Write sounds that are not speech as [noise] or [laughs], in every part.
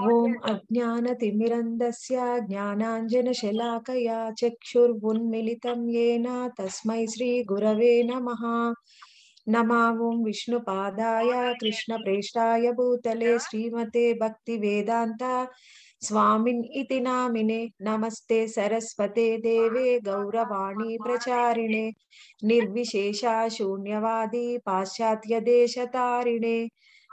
ॐ अज्ञानतिमिरन्दस्या ज्ञानाञ्जनशलाकया चक्षुर्वुन्मिलितं येन तस्मै श्रीगुरवे नमः नमा ॐ विष्णुपादाय कृष्णप्रेष्ठाय भूतले श्रीमते भक्तिवेदान्ता स्वामिन् इति नामिने नमस्ते सरस्वते देवे गौरवाणी प्रचारिणे निर्विशेषा शून्यवादी पाश्चात्यदेशतारिणे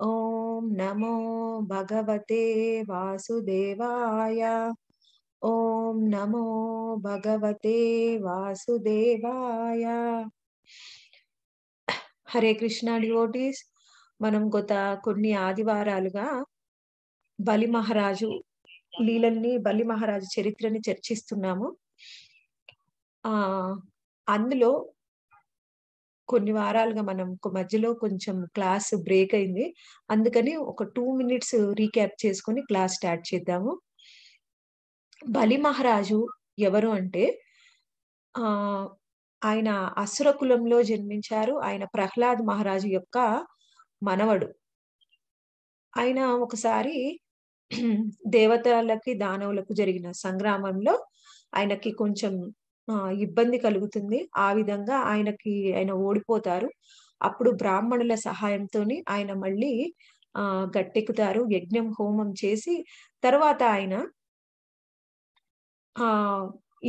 ఓం నమో భగవతే వాసుదేవాయ ఓం నమో భగవతే వాసుదేవాయ హరే కృష్ణ డివోటీస్ మనం గత కొన్ని ఆదివారాలుగా బలి మహారాజు లీలల్ని బలి మహారాజు చరిత్రని చర్చిస్తున్నాము ఆ అందులో కొన్ని వారాలుగా మనం మధ్యలో కొంచెం క్లాస్ బ్రేక్ అయింది అందుకని ఒక టూ మినిట్స్ రీక్యాప్ చేసుకొని క్లాస్ స్టార్ట్ చేద్దాము బలి మహారాజు ఎవరు అంటే ఆ ఆయన అసుర కులంలో జన్మించారు ఆయన ప్రహ్లాద్ మహారాజు యొక్క మనవడు ఆయన ఒకసారి దేవతలకి దానవులకు జరిగిన సంగ్రామంలో ఆయనకి కొంచెం ఇబ్బంది కలుగుతుంది ఆ విధంగా ఆయనకి ఆయన ఓడిపోతారు అప్పుడు బ్రాహ్మణుల సహాయంతోని ఆయన మళ్ళీ ఆ గట్టెక్కుతారు యజ్ఞం హోమం చేసి తర్వాత ఆయన ఆ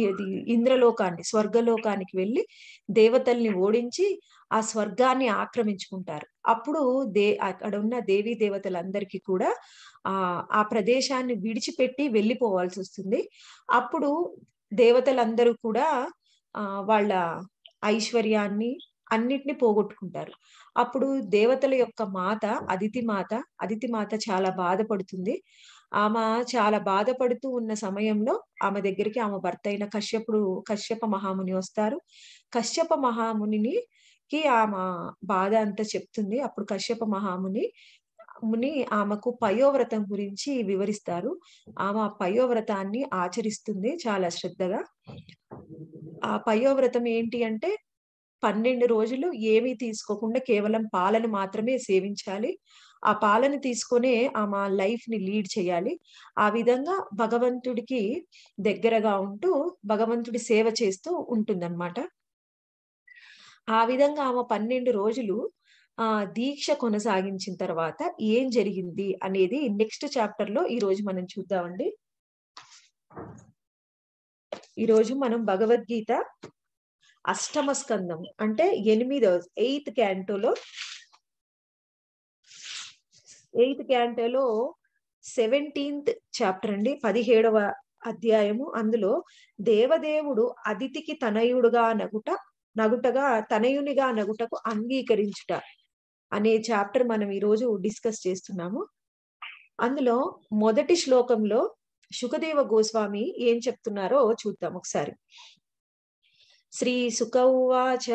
ఇది ఇంద్రలోకాన్ని స్వర్గలోకానికి వెళ్ళి దేవతల్ని ఓడించి ఆ స్వర్గాన్ని ఆక్రమించుకుంటారు అప్పుడు దే అక్కడ ఉన్న దేవీ దేవతలందరికీ కూడా ఆ ఆ ప్రదేశాన్ని విడిచిపెట్టి వెళ్ళిపోవాల్సి వస్తుంది అప్పుడు దేవతలందరూ కూడా వాళ్ళ ఐశ్వర్యాన్ని అన్నిటిని పోగొట్టుకుంటారు అప్పుడు దేవతల యొక్క మాత అదితి మాత అదితి మాత చాలా బాధపడుతుంది ఆమె చాలా బాధపడుతూ ఉన్న సమయంలో ఆమె దగ్గరికి ఆమె భర్త అయిన కశ్యపుడు కశ్యప మహాముని వస్తారు కశ్యప మహామునిని కి ఆమె బాధ అంతా చెప్తుంది అప్పుడు కశ్యప మహాముని ముని ఆమెకు పయోవ్రతం గురించి వివరిస్తారు ఆమె ఆ పయోవ్రతాన్ని ఆచరిస్తుంది చాలా శ్రద్ధగా ఆ పయోవ్రతం ఏంటి అంటే పన్నెండు రోజులు ఏమీ తీసుకోకుండా కేవలం పాలను మాత్రమే సేవించాలి ఆ పాలను తీసుకునే ఆమె లైఫ్ ని లీడ్ చేయాలి ఆ విధంగా భగవంతుడికి దగ్గరగా ఉంటూ భగవంతుడి సేవ చేస్తూ ఉంటుందన్నమాట ఆ విధంగా ఆమె పన్నెండు రోజులు ఆ దీక్ష కొనసాగించిన తర్వాత ఏం జరిగింది అనేది నెక్స్ట్ చాప్టర్ లో ఈ రోజు మనం చూద్దామండి ఈరోజు మనం భగవద్గీత అష్టమ స్కందం అంటే ఎనిమిదవ ఎయిత్ క్యాంటోలో ఎయిత్ క్యాంటోలో సెవెంటీన్త్ చాప్టర్ అండి పదిహేడవ అధ్యాయము అందులో దేవదేవుడు అతిథికి తనయుడుగా నగుట నగుటగా తనయునిగా నగుటకు అంగీకరించుట అనే చాప్టర్ మనం ఈరోజు డిస్కస్ చేస్తున్నాము అందులో మొదటి శ్లోకంలో సుఖదేవ గోస్వామి ఏం చెప్తున్నారో చూద్దాం ఒకసారి శ్రీ సుఖౌవాచ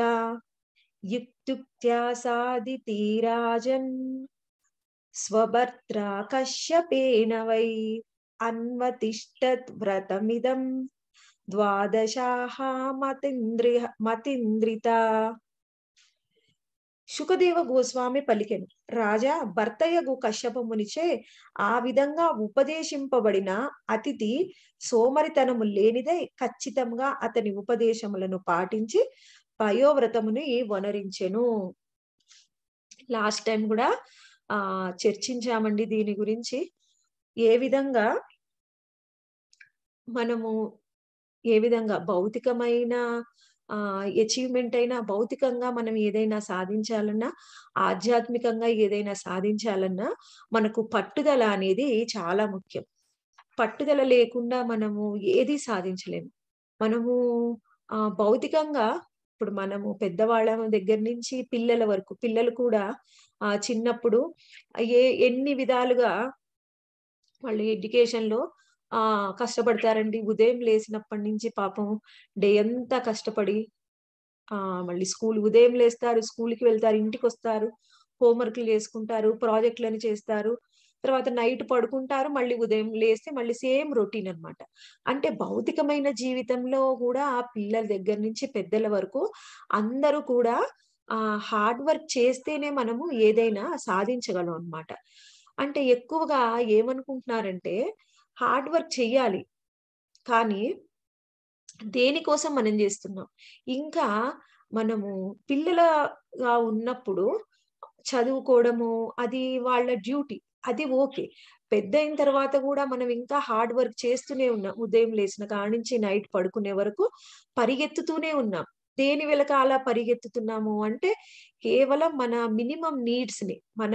యుక్తుక్త్యా తీరాజన్ స్వభర్త్రా కశ్యపేన వై అన్వతిష్టత్ వ్రతమిదం ద్వాదశాహ మతింద్రి మతింద్రిత సుఖదేవ గోస్వామి పలికెను రాజా భర్తయ్యగు కశ్యపమునిచే ఆ విధంగా ఉపదేశింపబడిన అతిథి సోమరితనము లేనిదై ఖచ్చితంగా అతని ఉపదేశములను పాటించి పయోవ్రతముని వనరించెను లాస్ట్ టైం కూడా ఆ చర్చించామండి దీని గురించి ఏ విధంగా మనము ఏ విధంగా భౌతికమైన అచీవ్మెంట్ అయినా భౌతికంగా మనం ఏదైనా సాధించాలన్నా ఆధ్యాత్మికంగా ఏదైనా సాధించాలన్నా మనకు పట్టుదల అనేది చాలా ముఖ్యం పట్టుదల లేకుండా మనము ఏది సాధించలేము మనము ఆ భౌతికంగా ఇప్పుడు మనము పెద్దవాళ్ళ దగ్గర నుంచి పిల్లల వరకు పిల్లలు కూడా ఆ చిన్నప్పుడు ఏ ఎన్ని విధాలుగా వాళ్ళు ఎడ్యుకేషన్ లో ఆ కష్టపడతారండి ఉదయం లేచినప్పటి నుంచి పాపం డే అంతా కష్టపడి ఆ మళ్ళీ స్కూల్ ఉదయం లేస్తారు స్కూల్కి వెళ్తారు ఇంటికి వస్తారు హోంవర్క్లు చేసుకుంటారు ప్రాజెక్టులని చేస్తారు తర్వాత నైట్ పడుకుంటారు మళ్ళీ ఉదయం లేస్తే మళ్ళీ సేమ్ రొటీన్ అనమాట అంటే భౌతికమైన జీవితంలో కూడా పిల్లల దగ్గర నుంచి పెద్దల వరకు అందరూ కూడా ఆ హార్డ్ వర్క్ చేస్తేనే మనము ఏదైనా సాధించగలం అనమాట అంటే ఎక్కువగా ఏమనుకుంటున్నారంటే హార్డ్ వర్క్ చెయ్యాలి కానీ దేనికోసం మనం చేస్తున్నాం ఇంకా మనము పిల్లలగా ఉన్నప్పుడు చదువుకోవడము అది వాళ్ళ డ్యూటీ అది ఓకే పెద్ద అయిన తర్వాత కూడా మనం ఇంకా హార్డ్ వర్క్ చేస్తూనే ఉన్నాం ఉదయం లేచిన కాడి నుంచి నైట్ పడుకునే వరకు పరిగెత్తుతూనే ఉన్నాం దేని వెలక అలా పరిగెత్తుతున్నాము అంటే కేవలం మన మినిమం నీడ్స్ ని మన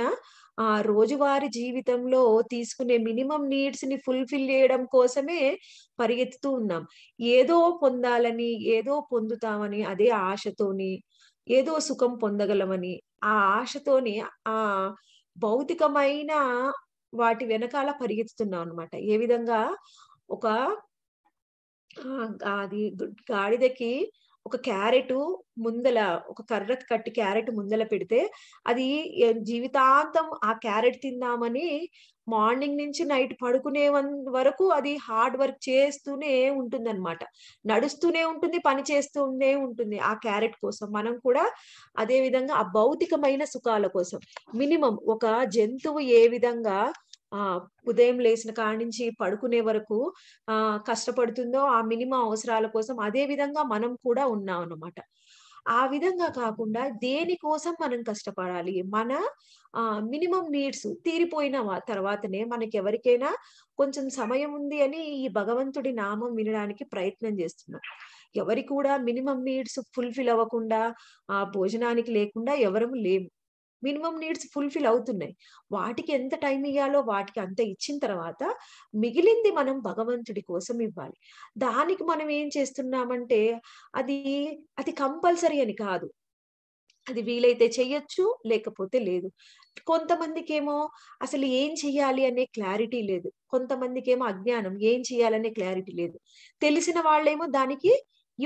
ఆ రోజువారి జీవితంలో తీసుకునే మినిమం నీడ్స్ ని ఫుల్ఫిల్ చేయడం కోసమే పరిగెత్తుతూ ఉన్నాం ఏదో పొందాలని ఏదో పొందుతామని అదే ఆశతోని ఏదో సుఖం పొందగలమని ఆ ఆశతోని ఆ భౌతికమైన వాటి వెనకాల పరిగెత్తుతున్నాం అనమాట ఏ విధంగా ఒక అది గాడిదకి ఒక క్యారెట్ ముందల ఒక కర్ర కట్టి క్యారెట్ ముందల పెడితే అది జీవితాంతం ఆ క్యారెట్ తిందామని మార్నింగ్ నుంచి నైట్ పడుకునే వరకు అది హార్డ్ వర్క్ చేస్తూనే ఉంటుంది అనమాట నడుస్తూనే ఉంటుంది పని చేస్తూనే ఉంటుంది ఆ క్యారెట్ కోసం మనం కూడా అదే విధంగా ఆ భౌతికమైన సుఖాల కోసం మినిమం ఒక జంతువు ఏ విధంగా ఆ ఉదయం లేచిన కాడి నుంచి పడుకునే వరకు ఆ కష్టపడుతుందో ఆ మినిమం అవసరాల కోసం అదే విధంగా మనం కూడా ఉన్నాం అనమాట ఆ విధంగా కాకుండా దేనికోసం మనం కష్టపడాలి మన మినిమం నీడ్స్ తీరిపోయిన తర్వాతనే మనకి ఎవరికైనా కొంచెం సమయం ఉంది అని ఈ భగవంతుడి నామం వినడానికి ప్రయత్నం చేస్తున్నాం ఎవరి కూడా మినిమం నీడ్స్ ఫుల్ఫిల్ అవ్వకుండా ఆ భోజనానికి లేకుండా ఎవరూ లేము మినిమం నీడ్స్ ఫుల్ఫిల్ అవుతున్నాయి వాటికి ఎంత టైం ఇవ్వాలో వాటికి అంత ఇచ్చిన తర్వాత మిగిలింది మనం భగవంతుడి కోసం ఇవ్వాలి దానికి మనం ఏం చేస్తున్నామంటే అది అది కంపల్సరీ అని కాదు అది వీలైతే చెయ్యొచ్చు లేకపోతే లేదు కొంతమందికి ఏమో అసలు ఏం చెయ్యాలి అనే క్లారిటీ లేదు కొంతమందికి ఏమో అజ్ఞానం ఏం చెయ్యాలనే క్లారిటీ లేదు తెలిసిన వాళ్ళేమో దానికి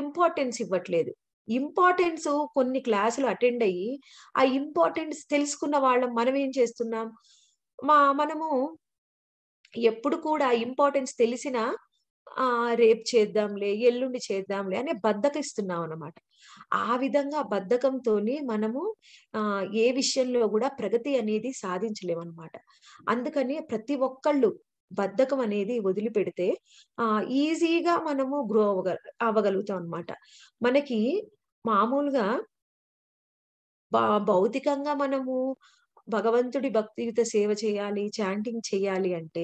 ఇంపార్టెన్స్ ఇవ్వట్లేదు ఇంపార్టెన్స్ కొన్ని క్లాసులు అటెండ్ అయ్యి ఆ ఇంపార్టెన్స్ తెలుసుకున్న వాళ్ళం మనం ఏం చేస్తున్నాం మా మనము ఎప్పుడు కూడా ఇంపార్టెన్స్ తెలిసిన ఆ రేపు చేద్దాంలే ఎల్లుండి చేద్దాంలే అనే బద్దకిస్తున్నాం అనమాట ఆ విధంగా బద్ధకంతో మనము ఆ ఏ విషయంలో కూడా ప్రగతి అనేది సాధించలేము అనమాట అందుకని ప్రతి ఒక్కళ్ళు బద్ధకం అనేది వదిలిపెడితే ఆ ఈజీగా మనము గ్రో అవగ అవ్వగలుగుతాం అనమాట మనకి మామూలుగా భౌతికంగా మనము భగవంతుడి భక్తియుత సేవ చేయాలి చాంటింగ్ చేయాలి అంటే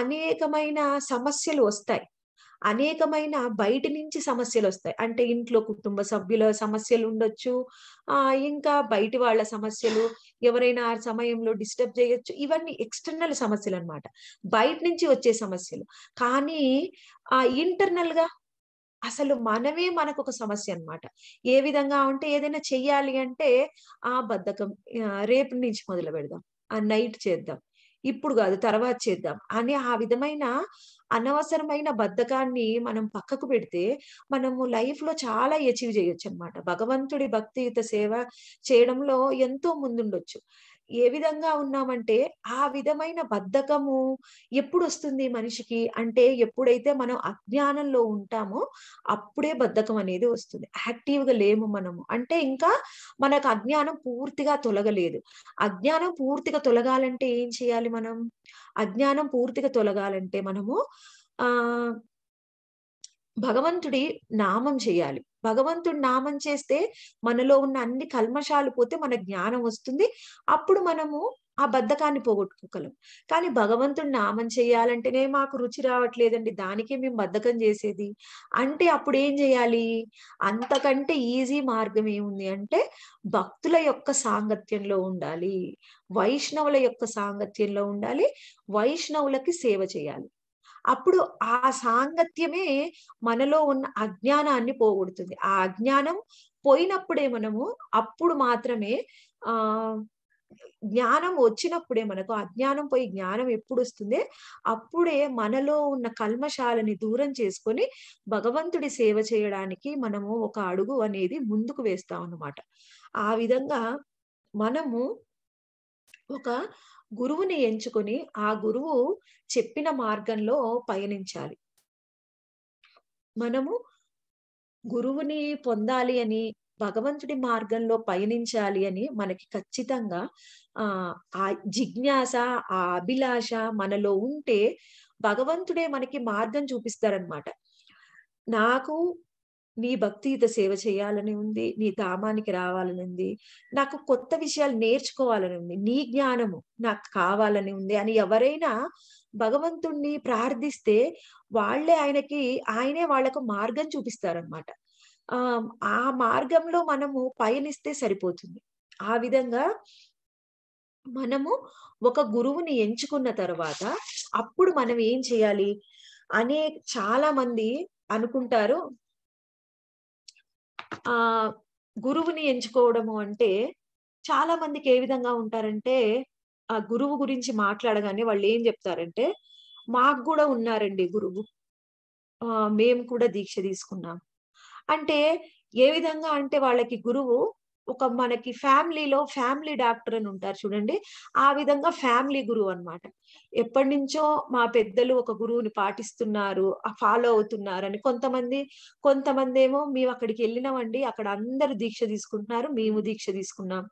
అనేకమైన సమస్యలు వస్తాయి అనేకమైన బయటి నుంచి సమస్యలు వస్తాయి అంటే ఇంట్లో కుటుంబ సభ్యుల సమస్యలు ఉండొచ్చు ఆ ఇంకా బయటి వాళ్ళ సమస్యలు ఎవరైనా ఆ సమయంలో డిస్టర్బ్ చేయొచ్చు ఇవన్నీ ఎక్స్టర్నల్ సమస్యలు అనమాట బయట నుంచి వచ్చే సమస్యలు కానీ ఆ ఇంటర్నల్ గా అసలు మనమే మనకు ఒక సమస్య అనమాట ఏ విధంగా ఉంటే ఏదైనా చెయ్యాలి అంటే ఆ బద్ధకం రేపు నుంచి మొదలు పెడదాం ఆ నైట్ చేద్దాం ఇప్పుడు కాదు తర్వాత చేద్దాం అని ఆ విధమైన అనవసరమైన బద్ధకాన్ని మనం పక్కకు పెడితే మనము లైఫ్ లో చాలా అచీవ్ చేయొచ్చు అనమాట భగవంతుడి భక్తియుత సేవ చేయడంలో ఎంతో ముందుండొచ్చు ఏ విధంగా ఉన్నామంటే ఆ విధమైన బద్ధకము ఎప్పుడు వస్తుంది మనిషికి అంటే ఎప్పుడైతే మనం అజ్ఞానంలో ఉంటామో అప్పుడే బద్ధకం అనేది వస్తుంది యాక్టివ్ గా లేము మనము అంటే ఇంకా మనకు అజ్ఞానం పూర్తిగా తొలగలేదు అజ్ఞానం పూర్తిగా తొలగాలంటే ఏం చేయాలి మనం అజ్ఞానం పూర్తిగా తొలగాలంటే మనము ఆ భగవంతుడి నామం చేయాలి భగవంతుడు నామం చేస్తే మనలో ఉన్న అన్ని కల్మషాలు పోతే మన జ్ఞానం వస్తుంది అప్పుడు మనము ఆ బద్ధకాన్ని పోగొట్టుకోగలం కానీ భగవంతుడు నామం చేయాలంటేనే మాకు రుచి రావట్లేదండి దానికే మేము బద్ధకం చేసేది అంటే అప్పుడు ఏం చేయాలి అంతకంటే ఈజీ మార్గం ఏముంది అంటే భక్తుల యొక్క సాంగత్యంలో ఉండాలి వైష్ణవుల యొక్క సాంగత్యంలో ఉండాలి వైష్ణవులకి సేవ చేయాలి అప్పుడు ఆ సాంగత్యమే మనలో ఉన్న అజ్ఞానాన్ని పోగొడుతుంది ఆ అజ్ఞానం పోయినప్పుడే మనము అప్పుడు మాత్రమే ఆ జ్ఞానం వచ్చినప్పుడే మనకు అజ్ఞానం పోయి జ్ఞానం ఎప్పుడు వస్తుంది అప్పుడే మనలో ఉన్న కల్మశాలని దూరం చేసుకొని భగవంతుడి సేవ చేయడానికి మనము ఒక అడుగు అనేది ముందుకు వేస్తాం అన్నమాట ఆ విధంగా మనము ఒక గురువుని ఎంచుకొని ఆ గురువు చెప్పిన మార్గంలో పయనించాలి మనము గురువుని పొందాలి అని భగవంతుడి మార్గంలో పయనించాలి అని మనకి ఖచ్చితంగా ఆ జిజ్ఞాస ఆ అభిలాష మనలో ఉంటే భగవంతుడే మనకి మార్గం చూపిస్తారనమాట నాకు నీ భక్తియుత సేవ చేయాలని ఉంది నీ ధామానికి రావాలని ఉంది నాకు కొత్త విషయాలు నేర్చుకోవాలని ఉంది నీ జ్ఞానము నాకు కావాలని ఉంది అని ఎవరైనా భగవంతుణ్ణి ప్రార్థిస్తే వాళ్లే ఆయనకి ఆయనే వాళ్ళకు మార్గం చూపిస్తారనమాట ఆ మార్గంలో మనము పయనిస్తే సరిపోతుంది ఆ విధంగా మనము ఒక గురువుని ఎంచుకున్న తర్వాత అప్పుడు మనం ఏం చేయాలి అనే చాలా మంది అనుకుంటారు ఆ గురువుని ఎంచుకోవడము అంటే చాలా మందికి ఏ విధంగా ఉంటారంటే ఆ గురువు గురించి మాట్లాడగానే వాళ్ళు ఏం చెప్తారంటే మాకు కూడా ఉన్నారండి గురువు మేము కూడా దీక్ష తీసుకున్నాం అంటే ఏ విధంగా అంటే వాళ్ళకి గురువు ఒక మనకి ఫ్యామిలీలో ఫ్యామిలీ డాక్టర్ అని ఉంటారు చూడండి ఆ విధంగా ఫ్యామిలీ గురువు అనమాట ఎప్పటి నుంచో మా పెద్దలు ఒక గురువుని పాటిస్తున్నారు ఫాలో అవుతున్నారు అని కొంతమంది కొంతమంది ఏమో మేము అక్కడికి వెళ్ళినామండి అక్కడ అందరు దీక్ష తీసుకుంటున్నారు మేము దీక్ష తీసుకున్నాం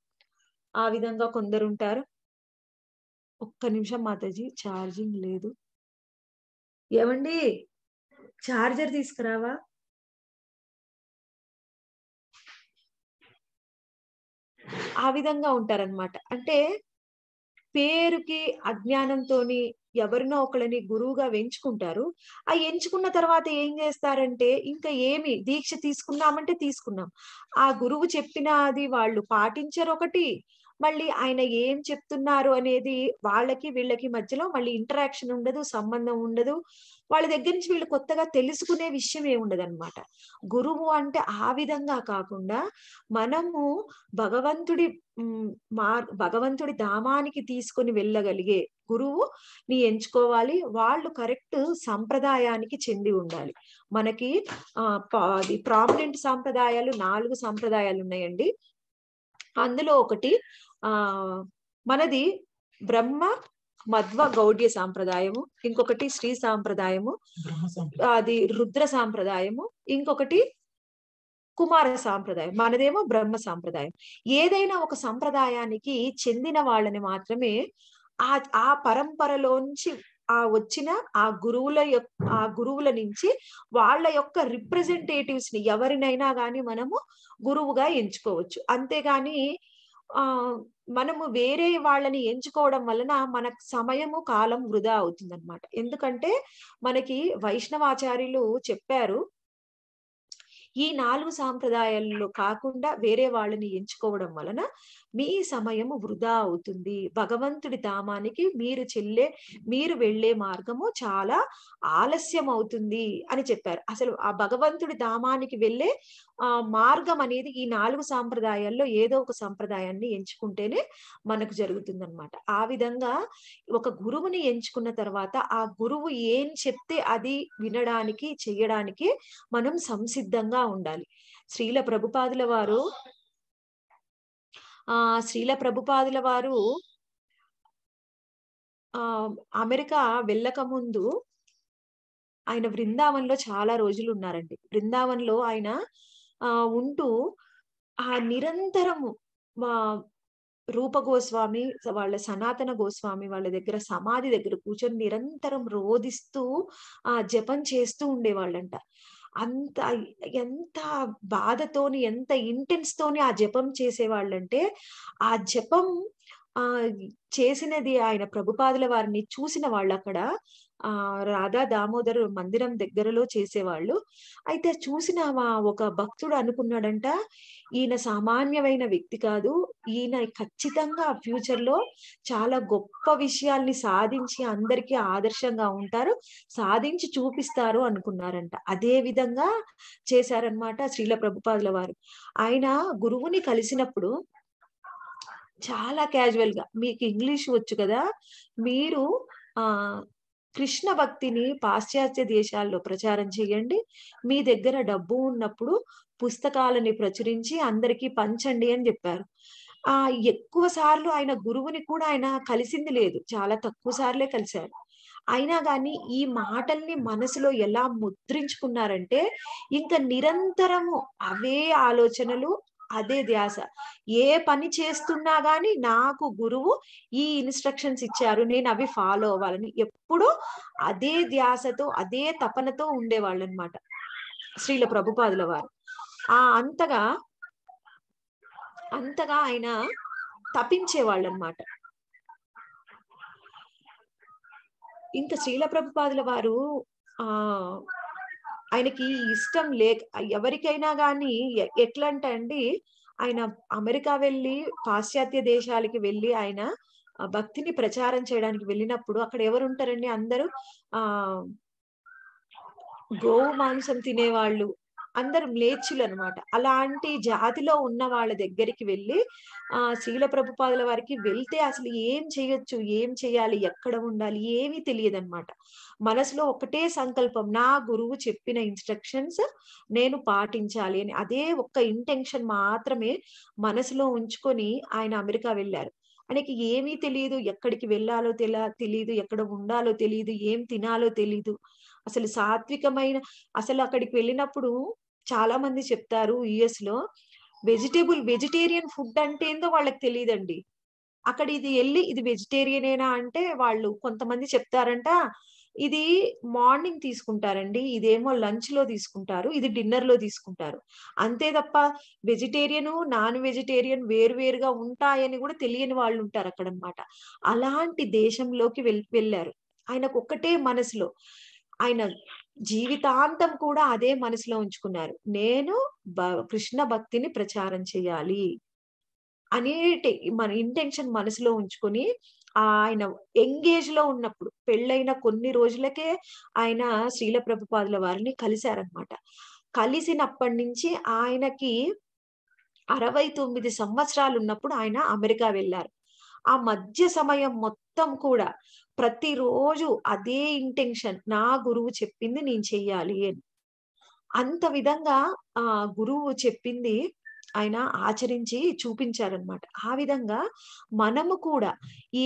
ఆ విధంగా కొందరు ఉంటారు ఒక్క నిమిషం మాతాజీ ఛార్జింగ్ లేదు ఏమండి ఛార్జర్ తీసుకురావా ఆ విధంగా ఉంటారనమాట అంటే పేరుకి అజ్ఞానంతో ఎవరినో ఒకళ్ళని గురువుగా ఎంచుకుంటారు ఆ ఎంచుకున్న తర్వాత ఏం చేస్తారంటే ఇంకా ఏమి దీక్ష తీసుకున్నామంటే తీసుకున్నాం ఆ గురువు చెప్పిన అది వాళ్ళు పాటించరు ఒకటి మళ్ళీ ఆయన ఏం చెప్తున్నారు అనేది వాళ్ళకి వీళ్ళకి మధ్యలో మళ్ళీ ఇంటరాక్షన్ ఉండదు సంబంధం ఉండదు వాళ్ళ దగ్గర నుంచి వీళ్ళు కొత్తగా తెలుసుకునే విషయం ఏముండదన్నమాట గురువు అంటే ఆ విధంగా కాకుండా మనము భగవంతుడి మా భగవంతుడి ధామానికి తీసుకొని వెళ్ళగలిగే గురువు నీ ఎంచుకోవాలి వాళ్ళు కరెక్ట్ సంప్రదాయానికి చెంది ఉండాలి మనకి అది ప్రామినెంట్ సాంప్రదాయాలు నాలుగు సాంప్రదాయాలు ఉన్నాయండి అందులో ఒకటి ఆ మనది బ్రహ్మ మధ్వ గౌడ్య సాంప్రదాయము ఇంకొకటి శ్రీ సాంప్రదాయము అది రుద్ర సాంప్రదాయము ఇంకొకటి కుమార సాంప్రదాయం మనదేమో బ్రహ్మ సాంప్రదాయం ఏదైనా ఒక సంప్రదాయానికి చెందిన వాళ్ళని మాత్రమే ఆ ఆ పరంపరలోంచి ఆ వచ్చిన ఆ గురువుల యొక్క ఆ గురువుల నుంచి వాళ్ళ యొక్క రిప్రజెంటేటివ్స్ ని ఎవరినైనా కానీ మనము గురువుగా ఎంచుకోవచ్చు అంతేగాని ఆ మనము వేరే వాళ్ళని ఎంచుకోవడం వలన మన సమయము కాలం వృధా అవుతుంది అనమాట ఎందుకంటే మనకి వైష్ణవాచార్యులు చెప్పారు ఈ నాలుగు సాంప్రదాయాల్లో కాకుండా వేరే వాళ్ళని ఎంచుకోవడం వలన మీ సమయము వృధా అవుతుంది భగవంతుడి ధామానికి మీరు చెల్లే మీరు వెళ్ళే మార్గము చాలా ఆలస్యం అవుతుంది అని చెప్పారు అసలు ఆ భగవంతుడి ధామానికి వెళ్ళే ఆ మార్గం అనేది ఈ నాలుగు సాంప్రదాయాల్లో ఏదో ఒక సాంప్రదాయాన్ని ఎంచుకుంటేనే మనకు జరుగుతుంది అనమాట ఆ విధంగా ఒక గురువుని ఎంచుకున్న తర్వాత ఆ గురువు ఏం చెప్తే అది వినడానికి చెయ్యడానికి మనం సంసిద్ధంగా ఉండాలి శ్రీల ప్రభుపాదుల వారు ఆ శ్రీల ప్రభుపాదుల వారు ఆ అమెరికా వెళ్ళక ముందు ఆయన బృందావన్లో చాలా రోజులు ఉన్నారండి బృందావన్లో ఆయన ఆ ఉంటూ ఆ నిరంతరము మా రూప గోస్వామి వాళ్ళ సనాతన గోస్వామి వాళ్ళ దగ్గర సమాధి దగ్గర కూర్చొని నిరంతరం రోధిస్తూ ఆ జపం చేస్తూ ఉండేవాళ్ళంట అంత ఎంత బాధతోని ఎంత ఇంటెన్స్ తోని ఆ జపం చేసేవాళ్ళంటే ఆ జపం ఆ చేసినది ఆయన ప్రభుపాదుల వారిని చూసిన వాళ్ళు అక్కడ ఆ రాధా దామోదర్ మందిరం దగ్గరలో చేసేవాళ్ళు అయితే చూసిన ఒక భక్తుడు అనుకున్నాడంట ఈయన సామాన్యమైన వ్యక్తి కాదు ఈయన ఖచ్చితంగా ఫ్యూచర్ లో చాలా గొప్ప విషయాల్ని సాధించి అందరికీ ఆదర్శంగా ఉంటారు సాధించి చూపిస్తారు అనుకున్నారంట అదే విధంగా చేశారనమాట శ్రీల ప్రభుపాదుల వారు ఆయన గురువుని కలిసినప్పుడు చాలా క్యాజువల్ గా మీకు ఇంగ్లీష్ వచ్చు కదా మీరు ఆ కృష్ణ భక్తిని పాశ్చాత్య దేశాల్లో ప్రచారం చేయండి మీ దగ్గర డబ్బు ఉన్నప్పుడు పుస్తకాలని ప్రచురించి అందరికీ పంచండి అని చెప్పారు ఆ ఎక్కువ సార్లు ఆయన గురువుని కూడా ఆయన కలిసింది లేదు చాలా తక్కువ సార్లే కలిశారు అయినా కానీ ఈ మాటల్ని మనసులో ఎలా ముద్రించుకున్నారంటే ఇంకా నిరంతరము అవే ఆలోచనలు అదే ధ్యాస ఏ పని చేస్తున్నా గానీ నాకు గురువు ఈ ఇన్స్ట్రక్షన్స్ ఇచ్చారు నేను అవి ఫాలో అవ్వాలని ఎప్పుడూ అదే ధ్యాసతో అదే తపనతో ఉండేవాళ్ళు అనమాట శ్రీల ప్రభుపాదుల వారు ఆ అంతగా అంతగా ఆయన తపించేవాళ్ళు అనమాట ఇంత శ్రీల ప్రభుపాదుల వారు ఆ ఆయనకి ఇష్టం లేక ఎవరికైనా కానీ ఎట్లా అంటే అండి ఆయన అమెరికా వెళ్ళి పాశ్చాత్య దేశాలకి వెళ్ళి ఆయన భక్తిని ప్రచారం చేయడానికి వెళ్ళినప్పుడు అక్కడ ఎవరు ఉంటారండి అందరూ ఆ గోవు మాంసం తినేవాళ్ళు అందరు మ్లేచ్చులు అనమాట అలాంటి జాతిలో ఉన్న వాళ్ళ దగ్గరికి వెళ్ళి ఆ శీల ప్రభుపాదుల వారికి వెళ్తే అసలు ఏం చేయొచ్చు ఏం చేయాలి ఎక్కడ ఉండాలి ఏమీ అనమాట మనసులో ఒకటే సంకల్పం నా గురువు చెప్పిన ఇన్స్ట్రక్షన్స్ నేను పాటించాలి అని అదే ఒక్క ఇంటెన్షన్ మాత్రమే మనసులో ఉంచుకొని ఆయన అమెరికా వెళ్ళారు ఆయనకి ఏమీ తెలియదు ఎక్కడికి వెళ్ళాలో తెల తెలియదు ఎక్కడ ఉండాలో తెలియదు ఏం తినాలో తెలియదు అసలు సాత్వికమైన అసలు అక్కడికి వెళ్ళినప్పుడు చాలా మంది చెప్తారు యుఎస్ లో వెజిటేబుల్ వెజిటేరియన్ ఫుడ్ అంటే ఏందో వాళ్ళకి తెలియదండి అక్కడ ఇది వెళ్ళి ఇది వెజిటేరియనేనా అంటే వాళ్ళు కొంతమంది చెప్తారంట ఇది మార్నింగ్ తీసుకుంటారండి ఇదేమో లంచ్ లో తీసుకుంటారు ఇది డిన్నర్ లో తీసుకుంటారు అంతే తప్ప వెజిటేరియన్ నాన్ వెజిటేరియన్ వేరు వేరుగా ఉంటాయని కూడా తెలియని వాళ్ళు ఉంటారు అక్కడ అనమాట అలాంటి దేశంలోకి వెళ్ వెళ్ళారు ఆయనకు ఒక్కటే మనసులో ఆయన జీవితాంతం కూడా అదే మనసులో ఉంచుకున్నారు నేను కృష్ణ భక్తిని ప్రచారం చేయాలి అనేటి మన ఇంటెన్షన్ మనసులో ఉంచుకుని ఆయన ఎంగేజ్ లో ఉన్నప్పుడు పెళ్ళైన కొన్ని రోజులకే ఆయన శ్రీల ప్రభుపాదుల వారిని కలిశారనమాట కలిసినప్పటి నుంచి ఆయనకి అరవై తొమ్మిది సంవత్సరాలు ఉన్నప్పుడు ఆయన అమెరికా వెళ్ళారు ఆ మధ్య సమయం మొత్తం కూడా ప్రతిరోజు అదే ఇంటెన్షన్ నా గురువు చెప్పింది నేను చెయ్యాలి అని అంత విధంగా ఆ గురువు చెప్పింది ఆయన ఆచరించి చూపించారనమాట ఆ విధంగా మనము కూడా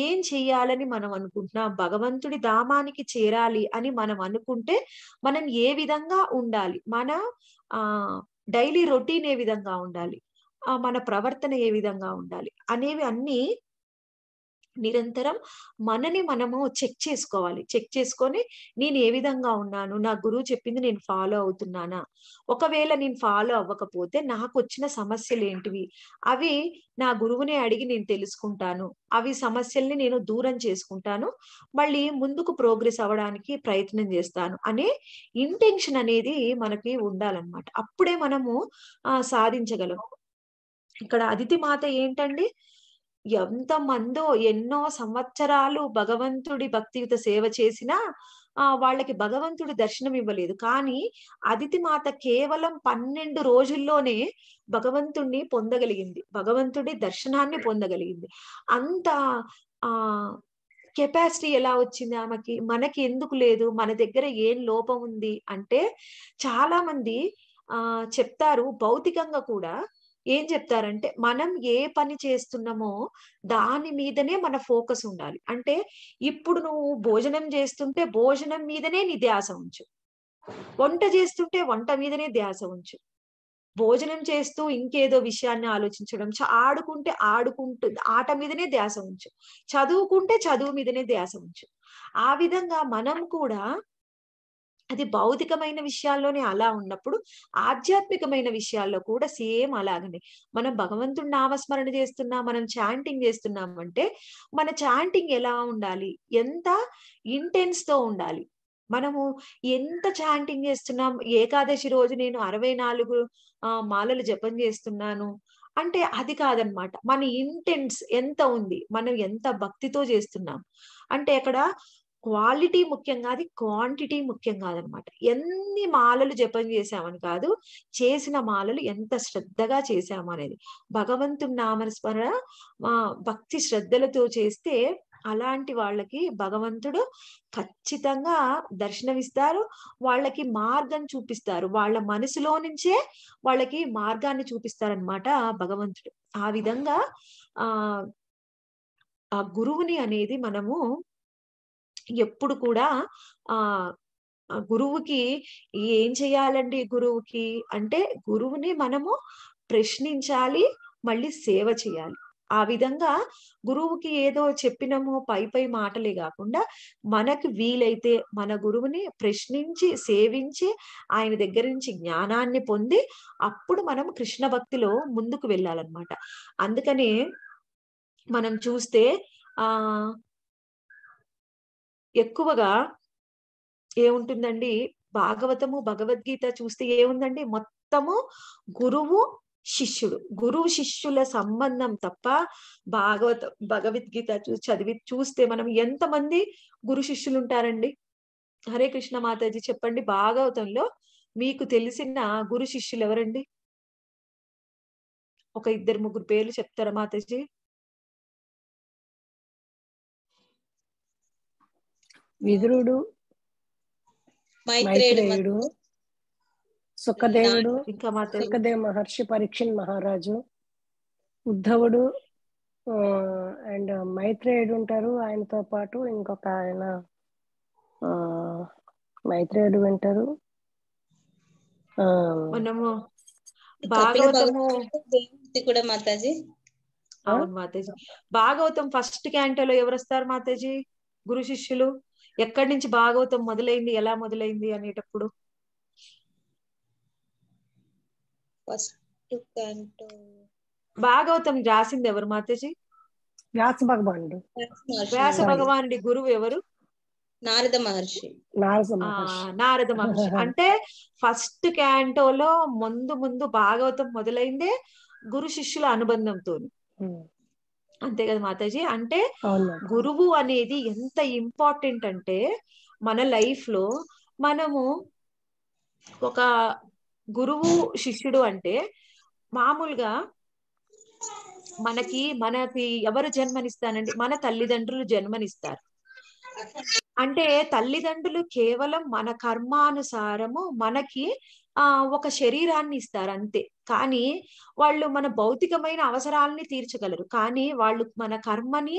ఏం చేయాలని మనం అనుకుంటున్నాం భగవంతుడి ధామానికి చేరాలి అని మనం అనుకుంటే మనం ఏ విధంగా ఉండాలి మన ఆ డైలీ రొటీన్ ఏ విధంగా ఉండాలి మన ప్రవర్తన ఏ విధంగా ఉండాలి అనేవి అన్ని నిరంతరం మనని మనము చెక్ చేసుకోవాలి చెక్ చేసుకొని నేను ఏ విధంగా ఉన్నాను నా గురువు చెప్పింది నేను ఫాలో అవుతున్నానా ఒకవేళ నేను ఫాలో అవ్వకపోతే నాకు వచ్చిన సమస్యలు ఏంటివి అవి నా గురువుని అడిగి నేను తెలుసుకుంటాను అవి సమస్యల్ని నేను దూరం చేసుకుంటాను మళ్ళీ ముందుకు ప్రోగ్రెస్ అవ్వడానికి ప్రయత్నం చేస్తాను అనే ఇంటెన్షన్ అనేది మనకి ఉండాలన్నమాట అప్పుడే మనము సాధించగలం ఇక్కడ అదితి మాత ఏంటండి ఎంతమందో ఎన్నో సంవత్సరాలు భగవంతుడి భక్తియుత సేవ చేసినా ఆ వాళ్ళకి భగవంతుడి దర్శనం ఇవ్వలేదు కానీ అదితి మాత కేవలం పన్నెండు రోజుల్లోనే భగవంతుణ్ణి పొందగలిగింది భగవంతుడి దర్శనాన్ని పొందగలిగింది అంత ఆ కెపాసిటీ ఎలా వచ్చింది ఆమెకి మనకి ఎందుకు లేదు మన దగ్గర ఏం లోపం ఉంది అంటే చాలా మంది ఆ చెప్తారు భౌతికంగా కూడా ఏం చెప్తారంటే మనం ఏ పని చేస్తున్నామో దాని మీదనే మన ఫోకస్ ఉండాలి అంటే ఇప్పుడు నువ్వు భోజనం చేస్తుంటే భోజనం మీదనే నీ ధ్యాస ఉంచు వంట చేస్తుంటే వంట మీదనే ధ్యాస ఉంచు భోజనం చేస్తూ ఇంకేదో విషయాన్ని ఆలోచించడం ఆడుకుంటే ఆడుకుంటూ ఆట మీదనే ధ్యాస ఉంచు చదువుకుంటే చదువు మీదనే ధ్యాస ఉంచు ఆ విధంగా మనం కూడా అది భౌతికమైన విషయాల్లోనే అలా ఉన్నప్పుడు ఆధ్యాత్మికమైన విషయాల్లో కూడా సేమ్ అలాగనే మనం భగవంతుడి నామస్మరణ చేస్తున్నా మనం చాంటింగ్ చేస్తున్నాం అంటే మన చాంటింగ్ ఎలా ఉండాలి ఎంత ఇంటెన్స్ తో ఉండాలి మనము ఎంత చాంటింగ్ చేస్తున్నాం ఏకాదశి రోజు నేను అరవై నాలుగు మాలలు జపం చేస్తున్నాను అంటే అది కాదనమాట మన ఇంటెన్స్ ఎంత ఉంది మనం ఎంత భక్తితో చేస్తున్నాం అంటే అక్కడ క్వాలిటీ ముఖ్యం కాదు క్వాంటిటీ ముఖ్యం కాదనమాట ఎన్ని మాలలు జపం చేశామని కాదు చేసిన మాలలు ఎంత శ్రద్ధగా చేశాము అనేది భగవంతుని నామస్మరణ భక్తి శ్రద్ధలతో చేస్తే అలాంటి వాళ్ళకి భగవంతుడు ఖచ్చితంగా దర్శనమిస్తారు వాళ్ళకి మార్గం చూపిస్తారు వాళ్ళ మనసులో నుంచే వాళ్ళకి మార్గాన్ని చూపిస్తారనమాట భగవంతుడు ఆ విధంగా ఆ గురువుని అనేది మనము ఎప్పుడు కూడా ఆ గురువుకి ఏం చేయాలండి గురువుకి అంటే గురువుని మనము ప్రశ్నించాలి మళ్ళీ సేవ చేయాలి ఆ విధంగా గురువుకి ఏదో చెప్పినము పై పై మాటలే కాకుండా మనకి వీలైతే మన గురువుని ప్రశ్నించి సేవించి ఆయన దగ్గర నుంచి జ్ఞానాన్ని పొంది అప్పుడు మనం కృష్ణ భక్తిలో ముందుకు వెళ్ళాలన్నమాట అందుకని మనం చూస్తే ఆ ఎక్కువగా ఏముంటుందండి భాగవతము భగవద్గీత చూస్తే ఏముందండి మొత్తము గురువు శిష్యుడు గురువు శిష్యుల సంబంధం తప్ప భాగవత భగవద్గీత చదివి చూస్తే మనం ఎంతమంది గురు శిష్యులు ఉంటారండి హరే కృష్ణ మాతాజీ చెప్పండి భాగవతంలో మీకు తెలిసిన గురు శిష్యులు ఎవరండి ఒక ఇద్దరు ముగ్గురు పేర్లు చెప్తారా మాతాజీ విదురుడు మైత్రేయుడు సుఖదేవుడు సుఖదేవ మహర్షి పరీక్షణ్ మహారాజు ఉద్ధవుడు అండ్ మైత్రేయుడు ఉంటారు ఆయనతో పాటు ఇంకొక ఆయన మైత్రేయుడు వింటారు మనము కూడా మాతాజీ అవును మాతాజీ భాగవతం ఫస్ట్ క్యాంటోలో ఎవరు వస్తారు మాతాజీ గురు శిష్యులు ఎక్కడి నుంచి భాగవతం మొదలైంది ఎలా మొదలైంది అనేటప్పుడు భాగవతం రాసింది ఎవరు మాతజీ వ్యాస భగవానుడు వ్యాస భగవానుడి గురువు ఎవరు నారద మహర్షి నారద మహర్షి [laughs] అంటే ఫస్ట్ క్యాంటోలో ముందు ముందు భాగవతం మొదలైందే గురు శిష్యుల అనుబంధంతో అంతే కదా మాతాజీ అంటే గురువు అనేది ఎంత ఇంపార్టెంట్ అంటే మన లైఫ్ లో మనము ఒక గురువు శిష్యుడు అంటే మామూలుగా మనకి మనకి ఎవరు జన్మనిస్తానండి మన తల్లిదండ్రులు జన్మనిస్తారు అంటే తల్లిదండ్రులు కేవలం మన కర్మానుసారము మనకి ఆ ఒక శరీరాన్ని ఇస్తారు అంతే కానీ వాళ్ళు మన భౌతికమైన అవసరాలని తీర్చగలరు కానీ వాళ్ళు మన కర్మని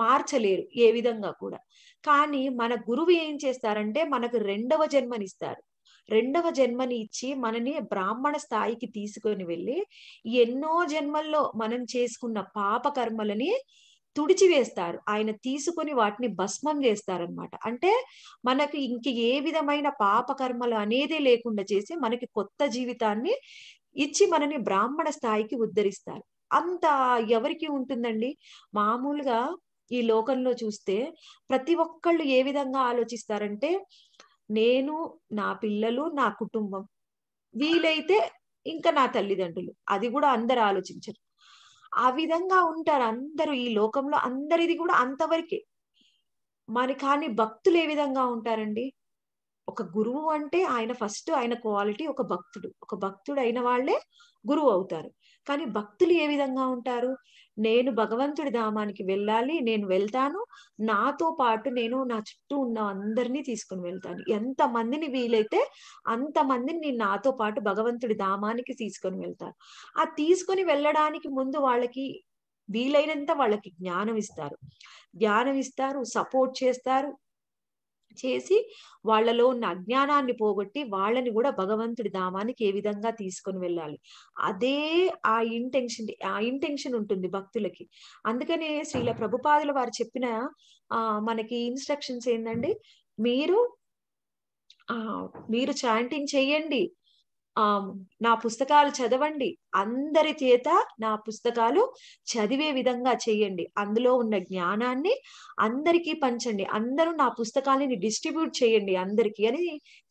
మార్చలేరు ఏ విధంగా కూడా కానీ మన గురువు ఏం చేస్తారంటే మనకు రెండవ జన్మనిస్తారు రెండవ జన్మని ఇచ్చి మనని బ్రాహ్మణ స్థాయికి తీసుకొని వెళ్ళి ఎన్నో జన్మల్లో మనం చేసుకున్న పాప కర్మలని తుడిచివేస్తారు ఆయన తీసుకొని వాటిని భస్మం చేస్తారనమాట అంటే మనకి ఇంక ఏ విధమైన పాపకర్మలు అనేదే లేకుండా చేసి మనకి కొత్త జీవితాన్ని ఇచ్చి మనని బ్రాహ్మణ స్థాయికి ఉద్ధరిస్తారు అంత ఎవరికి ఉంటుందండి మామూలుగా ఈ లోకంలో చూస్తే ప్రతి ఒక్కళ్ళు ఏ విధంగా ఆలోచిస్తారంటే నేను నా పిల్లలు నా కుటుంబం వీలైతే ఇంకా నా తల్లిదండ్రులు అది కూడా అందరు ఆలోచించరు ఆ విధంగా ఉంటారు అందరూ ఈ లోకంలో అందరిది కూడా అంతవరకే మరి కానీ భక్తులు ఏ విధంగా ఉంటారండి ఒక గురువు అంటే ఆయన ఫస్ట్ ఆయన క్వాలిటీ ఒక భక్తుడు ఒక భక్తుడు అయిన వాళ్ళే గురువు అవుతారు కానీ భక్తులు ఏ విధంగా ఉంటారు నేను భగవంతుడి ధామానికి వెళ్ళాలి నేను వెళ్తాను నాతో పాటు నేను నా చుట్టూ ఉన్న అందరినీ తీసుకుని వెళ్తాను ఎంత మందిని వీలైతే అంత మందిని నేను నాతో పాటు భగవంతుడి ధామానికి తీసుకొని వెళ్తాను ఆ తీసుకొని వెళ్ళడానికి ముందు వాళ్ళకి వీలైనంత వాళ్ళకి జ్ఞానం ఇస్తారు జ్ఞానం ఇస్తారు సపోర్ట్ చేస్తారు చేసి వాళ్ళలో ఉన్న అజ్ఞానాన్ని పోగొట్టి వాళ్ళని కూడా భగవంతుడి ధామానికి ఏ విధంగా తీసుకొని వెళ్ళాలి అదే ఆ ఇంటెన్షన్ ఆ ఇంటెన్షన్ ఉంటుంది భక్తులకి అందుకనే శ్రీల ప్రభుపాదుల వారు చెప్పిన ఆ మనకి ఇన్స్ట్రక్షన్స్ ఏంటండి మీరు ఆ మీరు చాంటింగ్ చేయండి ఆ నా పుస్తకాలు చదవండి అందరి చేత నా పుస్తకాలు చదివే విధంగా చేయండి అందులో ఉన్న జ్ఞానాన్ని అందరికీ పంచండి అందరూ నా పుస్తకాలని డిస్ట్రిబ్యూట్ చేయండి అందరికీ అని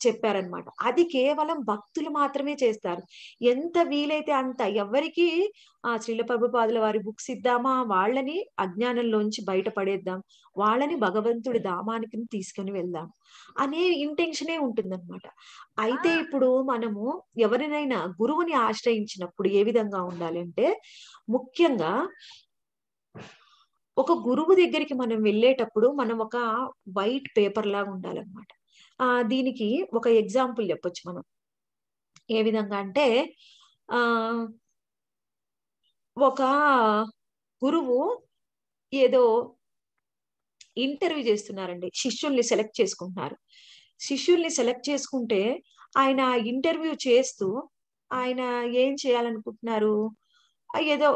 చెప్పారనమాట అది కేవలం భక్తులు మాత్రమే చేస్తారు ఎంత వీలైతే అంత ఎవరికి ఆ శ్రీల ప్రభుపాదుల వారి బుక్స్ ఇద్దామా వాళ్ళని అజ్ఞానంలోంచి బయటపడేద్దాం వాళ్ళని భగవంతుడి దామానికి తీసుకొని వెళ్దాం అనే ఇంటెన్షనే ఉంటుందన్నమాట అయితే ఇప్పుడు మనము ఎవరినైనా గురువుని ఆశ్రయించినప్పుడు ఏ విధంగా ఉండాలి అంటే ముఖ్యంగా ఒక గురువు దగ్గరికి మనం వెళ్ళేటప్పుడు మనం ఒక వైట్ పేపర్ లాగా ఉండాలన్నమాట ఆ దీనికి ఒక ఎగ్జాంపుల్ చెప్పొచ్చు మనం ఏ విధంగా అంటే ఆ ఒక గురువు ఏదో ఇంటర్వ్యూ చేస్తున్నారండి శిష్యుల్ని సెలెక్ట్ చేసుకుంటున్నారు శిష్యుల్ని సెలెక్ట్ చేసుకుంటే ఆయన ఇంటర్వ్యూ చేస్తూ ఆయన ఏం చేయాలనుకుంటున్నారు ఏదో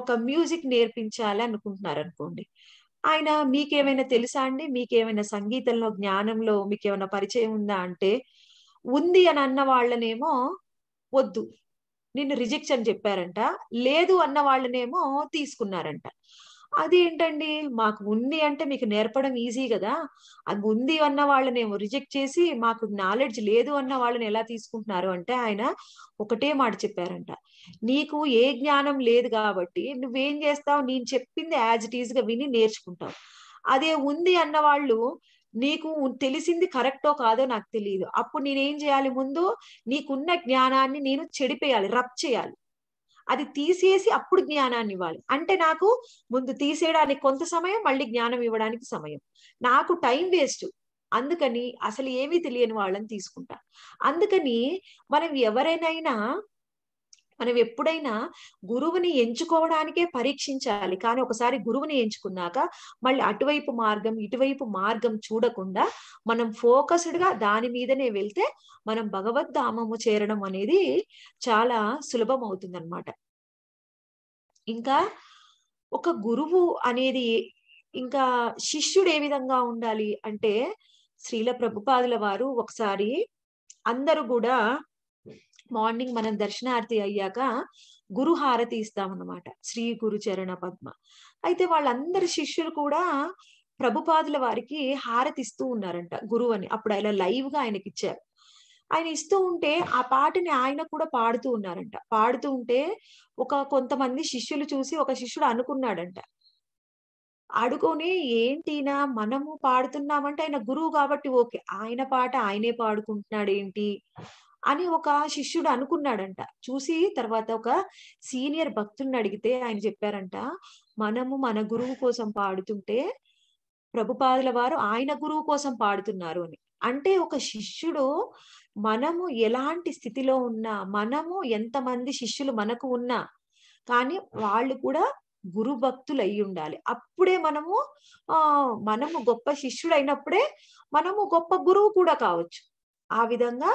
ఒక మ్యూజిక్ నేర్పించాలి అనుకుంటున్నారు అనుకోండి ఆయన మీకేమైనా తెలుసా అండి మీకేమైనా సంగీతంలో జ్ఞానంలో మీకేమైనా పరిచయం ఉందా అంటే ఉంది అని అన్న వాళ్ళనేమో వద్దు నిన్ను రిజెక్షన్ చెప్పారంట లేదు అన్న వాళ్ళనేమో తీసుకున్నారంట అది ఏంటండి మాకు ఉంది అంటే మీకు నేర్పడం ఈజీ కదా అది ఉంది అన్న వాళ్ళనేమో రిజెక్ట్ చేసి మాకు నాలెడ్జ్ లేదు అన్న వాళ్ళని ఎలా తీసుకుంటున్నారు అంటే ఆయన ఒకటే మాట చెప్పారంట నీకు ఏ జ్ఞానం లేదు కాబట్టి నువ్వేం చేస్తావు నేను చెప్పింది యాజ్ ఇట్ ఈజ్ గా విని నేర్చుకుంటావు అదే ఉంది అన్న వాళ్ళు నీకు తెలిసింది కరెక్టో కాదో నాకు తెలియదు అప్పుడు నేనేం చేయాలి ముందు నీకున్న జ్ఞానాన్ని నేను చెడిపేయాలి రబ్ చేయాలి అది తీసేసి అప్పుడు జ్ఞానాన్ని ఇవ్వాలి అంటే నాకు ముందు తీసేయడానికి కొంత సమయం మళ్ళీ జ్ఞానం ఇవ్వడానికి సమయం నాకు టైం వేస్ట్ అందుకని అసలు ఏమీ తెలియని వాళ్ళని తీసుకుంటా అందుకని మనం ఎవరైనా మనం ఎప్పుడైనా గురువుని ఎంచుకోవడానికే పరీక్షించాలి కానీ ఒకసారి గురువుని ఎంచుకున్నాక మళ్ళీ అటువైపు మార్గం ఇటువైపు మార్గం చూడకుండా మనం ఫోకస్డ్ గా దాని మీదనే వెళ్తే మనం భగవద్ధామము చేరడం అనేది చాలా సులభం అవుతుంది అనమాట ఇంకా ఒక గురువు అనేది ఇంకా శిష్యుడు ఏ విధంగా ఉండాలి అంటే శ్రీల ప్రభుపాదుల వారు ఒకసారి అందరూ కూడా మార్నింగ్ మనం దర్శనార్తి అయ్యాక గురు హారతి ఇస్తామన్నమాట శ్రీ గురు చరణ పద్మ అయితే వాళ్ళందరి శిష్యులు కూడా ప్రభుపాదుల వారికి హారతి ఇస్తూ ఉన్నారంట గురువు అని అప్పుడు ఇలా లైవ్ గా ఆయనకి ఇచ్చారు ఆయన ఇస్తూ ఉంటే ఆ పాటని ఆయన కూడా పాడుతూ ఉన్నారంట పాడుతూ ఉంటే ఒక కొంతమంది శిష్యులు చూసి ఒక శిష్యుడు అనుకున్నాడంట అడుకొని ఏంటినా మనము పాడుతున్నామంటే ఆయన గురువు కాబట్టి ఓకే ఆయన పాట ఆయనే పాడుకుంటున్నాడు ఏంటి అని ఒక శిష్యుడు అనుకున్నాడంట చూసి తర్వాత ఒక సీనియర్ భక్తుడిని అడిగితే ఆయన చెప్పారంట మనము మన గురువు కోసం పాడుతుంటే ప్రభుపాదుల వారు ఆయన గురువు కోసం పాడుతున్నారు అని అంటే ఒక శిష్యుడు మనము ఎలాంటి స్థితిలో ఉన్నా మనము ఎంతమంది శిష్యులు మనకు ఉన్నా కానీ వాళ్ళు కూడా గురు భక్తులు అయి ఉండాలి అప్పుడే మనము ఆ మనము గొప్ప శిష్యుడు అయినప్పుడే మనము గొప్ప గురువు కూడా కావచ్చు ఆ విధంగా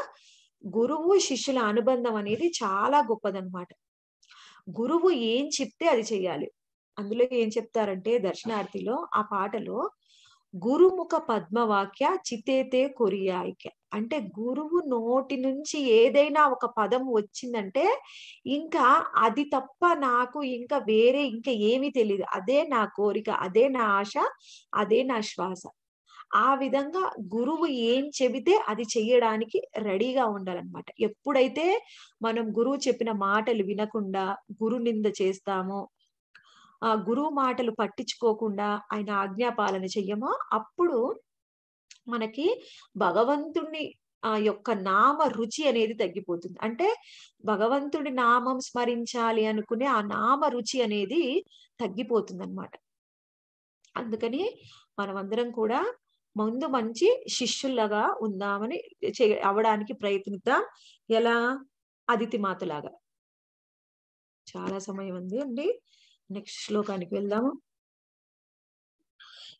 గురువు శిష్యుల అనుబంధం అనేది చాలా గొప్పదనమాట గురువు ఏం చెప్తే అది చెయ్యాలి అందులో ఏం చెప్తారంటే దర్శనార్థిలో ఆ పాటలో గురుముఖ పద్మవాక్య చితేతే కొరియాయిక్య అంటే గురువు నోటి నుంచి ఏదైనా ఒక పదం వచ్చిందంటే ఇంకా అది తప్ప నాకు ఇంకా వేరే ఇంకా ఏమీ తెలియదు అదే నా కోరిక అదే నా ఆశ అదే నా శ్వాస ఆ విధంగా గురువు ఏం చెబితే అది చెయ్యడానికి రెడీగా ఉండాలన్నమాట ఎప్పుడైతే మనం గురువు చెప్పిన మాటలు వినకుండా గురు నింద చేస్తామో ఆ గురువు మాటలు పట్టించుకోకుండా ఆయన ఆజ్ఞాపాలన చెయ్యమో అప్పుడు మనకి భగవంతుణ్ణి ఆ యొక్క నామ రుచి అనేది తగ్గిపోతుంది అంటే భగవంతుడి నామం స్మరించాలి అనుకునే ఆ నామ రుచి అనేది తగ్గిపోతుంది అనమాట అందుకని మనమందరం కూడా ముందు మంచి శిష్యుల్లాగా ఉందామని అవడానికి ప్రయత్నిద్దాం ఎలా అదితి మాతలాగా చాలా సమయం ఉంది అండి నెక్స్ట్ శ్లోకానికి వెళ్దాము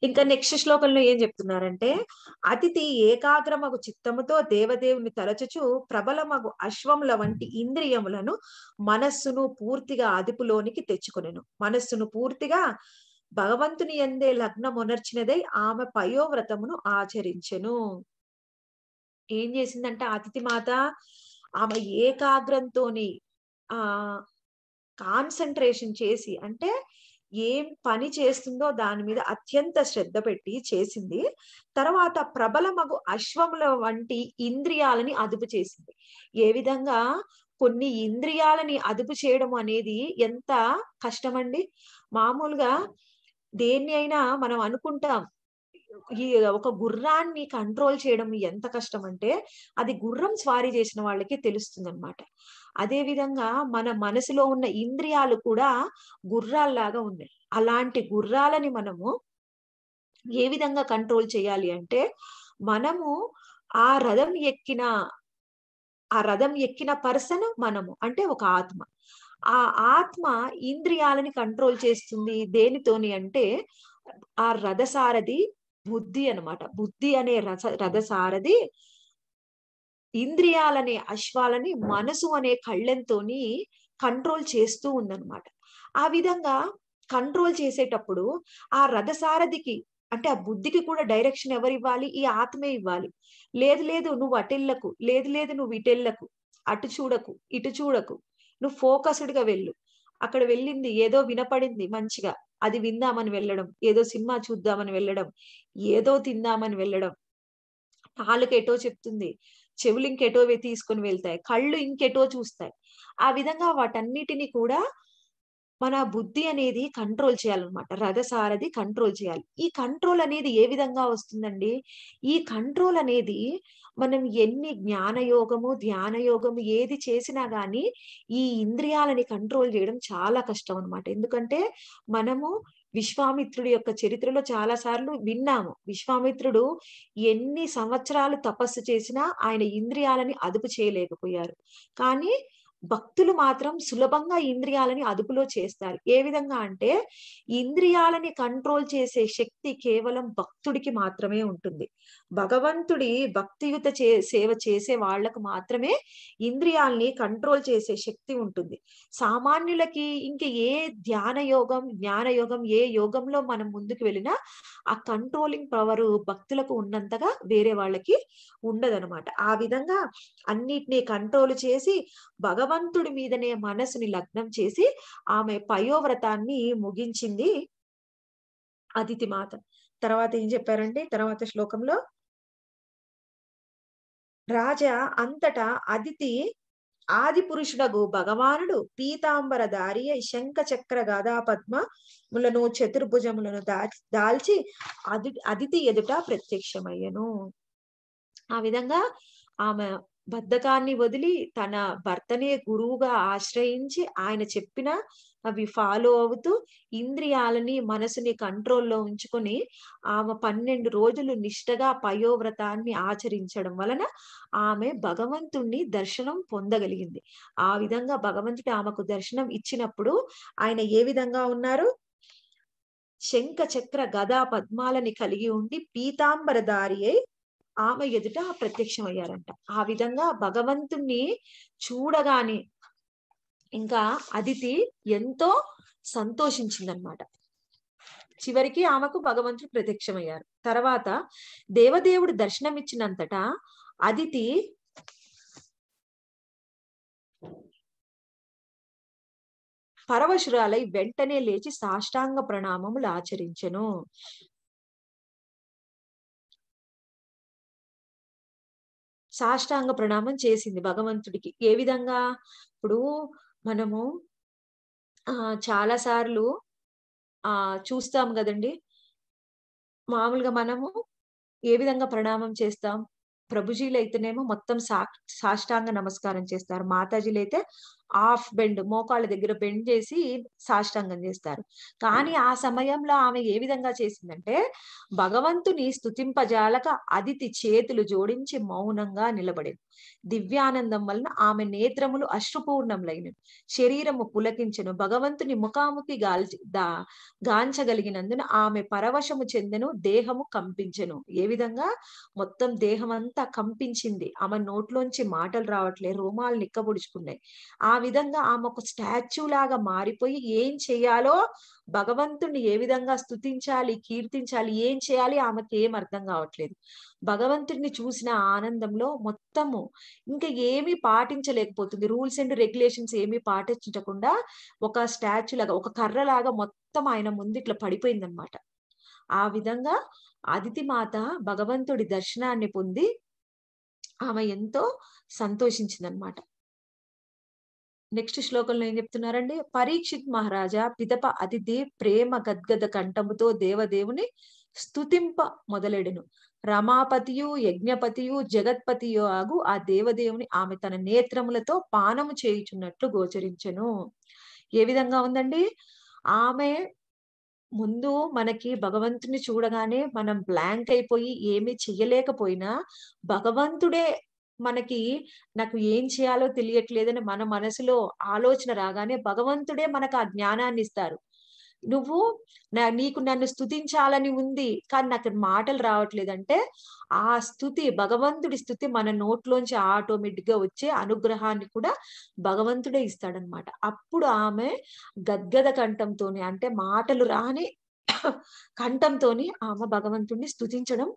ఇంకా నెక్స్ట్ శ్లోకంలో ఏం చెప్తున్నారంటే అతిథి ఏకాగ్రమగు చిత్తముతో దేవదేవుని తలచుచు ప్రబలమగు అశ్వముల వంటి ఇంద్రియములను మనస్సును పూర్తిగా అదుపులోనికి తెచ్చుకునేను మనస్సును పూర్తిగా భగవంతుని ఎందే లగ్నం ఉనర్చినదై ఆమె పయోవ్రతమును ఆచరించెను ఏం చేసిందంటే అతిథి మాత ఆమె ఏకాగ్రంతోని ఆ కాన్సన్ట్రేషన్ చేసి అంటే ఏం పని చేస్తుందో దాని మీద అత్యంత శ్రద్ధ పెట్టి చేసింది తర్వాత మగు అశ్వముల వంటి ఇంద్రియాలని అదుపు చేసింది ఏ విధంగా కొన్ని ఇంద్రియాలని అదుపు చేయడం అనేది ఎంత కష్టమండి మామూలుగా దేన్ని అయినా మనం అనుకుంటాం ఈ ఒక గుర్రాన్ని కంట్రోల్ చేయడం ఎంత కష్టం అంటే అది గుర్రం స్వారీ చేసిన వాళ్ళకి తెలుస్తుంది అనమాట అదే విధంగా మన మనసులో ఉన్న ఇంద్రియాలు కూడా గుర్రాల్లాగా ఉన్నాయి అలాంటి గుర్రాలని మనము ఏ విధంగా కంట్రోల్ చేయాలి అంటే మనము ఆ రథం ఎక్కిన ఆ రథం ఎక్కిన పర్సన్ మనము అంటే ఒక ఆత్మ ఆ ఆత్మ ఇంద్రియాలని కంట్రోల్ చేస్తుంది దేనితోని అంటే ఆ రథసారథి బుద్ధి అనమాట బుద్ధి అనే రథ రథసారథి ఇంద్రియాలనే అశ్వాలని మనసు అనే కళ్ళెంతోని కంట్రోల్ చేస్తూ ఉందన్నమాట ఆ విధంగా కంట్రోల్ చేసేటప్పుడు ఆ రథసారథికి అంటే ఆ బుద్ధికి కూడా డైరెక్షన్ ఎవరు ఇవ్వాలి ఈ ఆత్మే ఇవ్వాలి లేదు లేదు నువ్వు అటెళ్లకు లేదు లేదు నువ్వు ఇటెళ్లకు అటు చూడకు ఇటు చూడకు నువ్వు ఫోకస్డ్గా వెళ్ళు అక్కడ వెళ్ళింది ఏదో వినపడింది మంచిగా అది విందామని వెళ్ళడం ఏదో సినిమా చూద్దామని వెళ్ళడం ఏదో తిందామని వెళ్ళడం నాలుక ఎటో చెప్తుంది చెవులు ఇంకెటో తీసుకొని వెళ్తాయి కళ్ళు ఇంకెటో చూస్తాయి ఆ విధంగా వాటన్నిటిని కూడా మన బుద్ధి అనేది కంట్రోల్ చేయాలన్నమాట రథసారథి కంట్రోల్ చేయాలి ఈ కంట్రోల్ అనేది ఏ విధంగా వస్తుందండి ఈ కంట్రోల్ అనేది మనం ఎన్ని జ్ఞానయోగము ధ్యానయోగము ఏది చేసినా గాని ఈ ఇంద్రియాలని కంట్రోల్ చేయడం చాలా కష్టం అనమాట ఎందుకంటే మనము విశ్వామిత్రుడి యొక్క చరిత్రలో చాలా సార్లు విన్నాము విశ్వామిత్రుడు ఎన్ని సంవత్సరాలు తపస్సు చేసినా ఆయన ఇంద్రియాలని అదుపు చేయలేకపోయారు కానీ భక్తులు మాత్రం సులభంగా ఇంద్రియాలని అదుపులో చేస్తారు ఏ విధంగా అంటే ఇంద్రియాలని కంట్రోల్ చేసే శక్తి కేవలం భక్తుడికి మాత్రమే ఉంటుంది భగవంతుడి భక్తియుత చే సేవ చేసే వాళ్ళకు మాత్రమే ఇంద్రియాల్ని కంట్రోల్ చేసే శక్తి ఉంటుంది సామాన్యులకి ఇంక ఏ ధ్యాన యోగం జ్ఞాన యోగం ఏ యోగంలో మనం ముందుకు వెళ్ళినా ఆ కంట్రోలింగ్ పవర్ భక్తులకు ఉన్నంతగా వేరే వాళ్ళకి ఉండదనమాట ఆ విధంగా అన్నిటినీ కంట్రోల్ చేసి భగవంతుడి మీదనే మనసుని లగ్నం చేసి ఆమె పయోవ్రతాన్ని ముగించింది అతిథి మాత తర్వాత ఏం చెప్పారండి తర్వాత శ్లోకంలో రాజా అంతటా అదితి ఆది పురుషుడగు భగవానుడు పీతాంబరధారి శంఖ చక్ర గదా పద్మములను చతుర్భుజములను దాల్చి అది అదితి ఎదుట ప్రత్యక్షమయ్యను ఆ విధంగా ఆమె బద్ధకాన్ని వదిలి తన భర్తనే గురువుగా ఆశ్రయించి ఆయన చెప్పిన అవి ఫాలో అవుతూ ఇంద్రియాలని మనసుని కంట్రోల్లో ఉంచుకొని ఆమె పన్నెండు రోజులు నిష్టగా పయోవ్రతాన్ని ఆచరించడం వలన ఆమె భగవంతుణ్ణి దర్శనం పొందగలిగింది ఆ విధంగా భగవంతుడు ఆమెకు దర్శనం ఇచ్చినప్పుడు ఆయన ఏ విధంగా ఉన్నారు శంఖ చక్ర గదా పద్మాలని కలిగి ఉండి పీతాంబరదారి అయి ఆమె ఎదుట ప్రత్యక్షమయ్యారంట ఆ విధంగా భగవంతుణ్ణి చూడగానే ఇంకా అదితి ఎంతో సంతోషించిందనమాట చివరికి ఆమెకు భగవంతుడు ప్రత్యక్షమయ్యారు తర్వాత దేవదేవుడు దర్శనమిచ్చినంతటా అదితి పరవశురాలై వెంటనే లేచి సాష్టాంగ ప్రణామములు ఆచరించెను సాష్టాంగ ప్రణామం చేసింది భగవంతుడికి ఏ విధంగా ఇప్పుడు మనము చాలా సార్లు ఆ చూస్తాం కదండి మామూలుగా మనము ఏ విధంగా ప్రణామం చేస్తాం ప్రభుజీలు అయితేనేమో మొత్తం సా సాష్టాంగ నమస్కారం చేస్తారు మాతాజీలు అయితే హాఫ్ బెండ్ మోకాళ్ళ దగ్గర బెండ్ చేసి సాష్టాంగం చేస్తారు కానీ ఆ సమయంలో ఆమె ఏ విధంగా చేసిందంటే భగవంతుని స్థుతింపజాలక అదితి చేతులు జోడించి మౌనంగా నిలబడింది దివ్యానందం వలన ఆమె నేత్రములు అశ్రుపూర్ణములైన శరీరము పులకించను భగవంతుని ముఖాముఖి గాల్చి దా గాంచగలిగినందున ఆమె పరవశము చెందెను దేహము కంపించెను ఏ విధంగా మొత్తం దేహం అంతా కంపించింది ఆమె నోట్లోంచి మాటలు రావట్లే రోమాలు నిక్కబుడుచుకున్నాయి ఆ ఆ విధంగా ఆమె ఒక స్టాచ్యూ లాగా మారిపోయి ఏం చేయాలో భగవంతుణ్ణి ఏ విధంగా స్థుతించాలి కీర్తించాలి ఏం చేయాలి ఆమెకి ఏం అర్థం కావట్లేదు భగవంతుడిని చూసిన ఆనందంలో మొత్తము ఇంకా ఏమీ పాటించలేకపోతుంది రూల్స్ అండ్ రెగ్యులేషన్స్ ఏమీ పాటించకుండా ఒక స్టాచ్యూ లాగా ఒక కర్రలాగా మొత్తం ఆయన ముందు ఇట్లా పడిపోయిందనమాట ఆ విధంగా అదితి మాత భగవంతుడి దర్శనాన్ని పొంది ఆమె ఎంతో సంతోషించిందనమాట నెక్స్ట్ శ్లోకంలో ఏం చెప్తున్నారండి పరీక్షిత్ మహారాజా పిదప అతిథి ప్రేమ గద్గద కంఠముతో దేవదేవుని స్తుతింప మొదలెడును రమాపతియు యజ్ఞపతియు జగత్పతియు ఆగు ఆ దేవదేవుని ఆమె తన నేత్రములతో పానము చేయుచున్నట్లు గోచరించను ఏ విధంగా ఉందండి ఆమె ముందు మనకి భగవంతుని చూడగానే మనం బ్లాంక్ అయిపోయి ఏమీ చెయ్యలేకపోయినా భగవంతుడే మనకి నాకు ఏం చేయాలో తెలియట్లేదని మన మనసులో ఆలోచన రాగానే భగవంతుడే మనకు ఆ జ్ఞానాన్ని ఇస్తారు నువ్వు నీకు నన్ను స్థుతించాలని ఉంది కానీ నాకు మాటలు రావట్లేదంటే ఆ స్థుతి భగవంతుడి స్థుతి మన నోట్లోంచి ఆటోమేటిక్ గా వచ్చే అనుగ్రహాన్ని కూడా భగవంతుడే ఇస్తాడనమాట అప్పుడు ఆమె గద్గద కంఠంతోని అంటే మాటలు రాని కంఠంతోని ఆమె భగవంతుడిని స్థుతించడం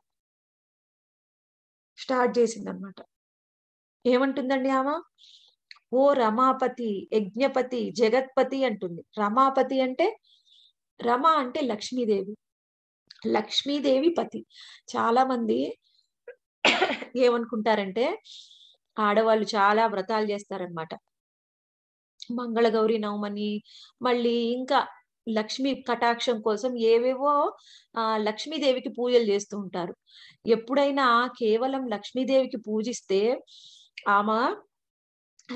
స్టార్ట్ చేసిందనమాట ఏమంటుందండి ఆమె ఓ రమాపతి యజ్ఞపతి జగత్పతి అంటుంది రమాపతి అంటే రమ అంటే లక్ష్మీదేవి లక్ష్మీదేవి పతి చాలా మంది ఏమనుకుంటారంటే ఆడవాళ్ళు చాలా వ్రతాలు చేస్తారనమాట మంగళగౌరి నవమని మళ్ళీ ఇంకా లక్ష్మీ కటాక్షం కోసం ఏవేవో ఆ లక్ష్మీదేవికి పూజలు చేస్తూ ఉంటారు ఎప్పుడైనా కేవలం లక్ష్మీదేవికి పూజిస్తే ఆమె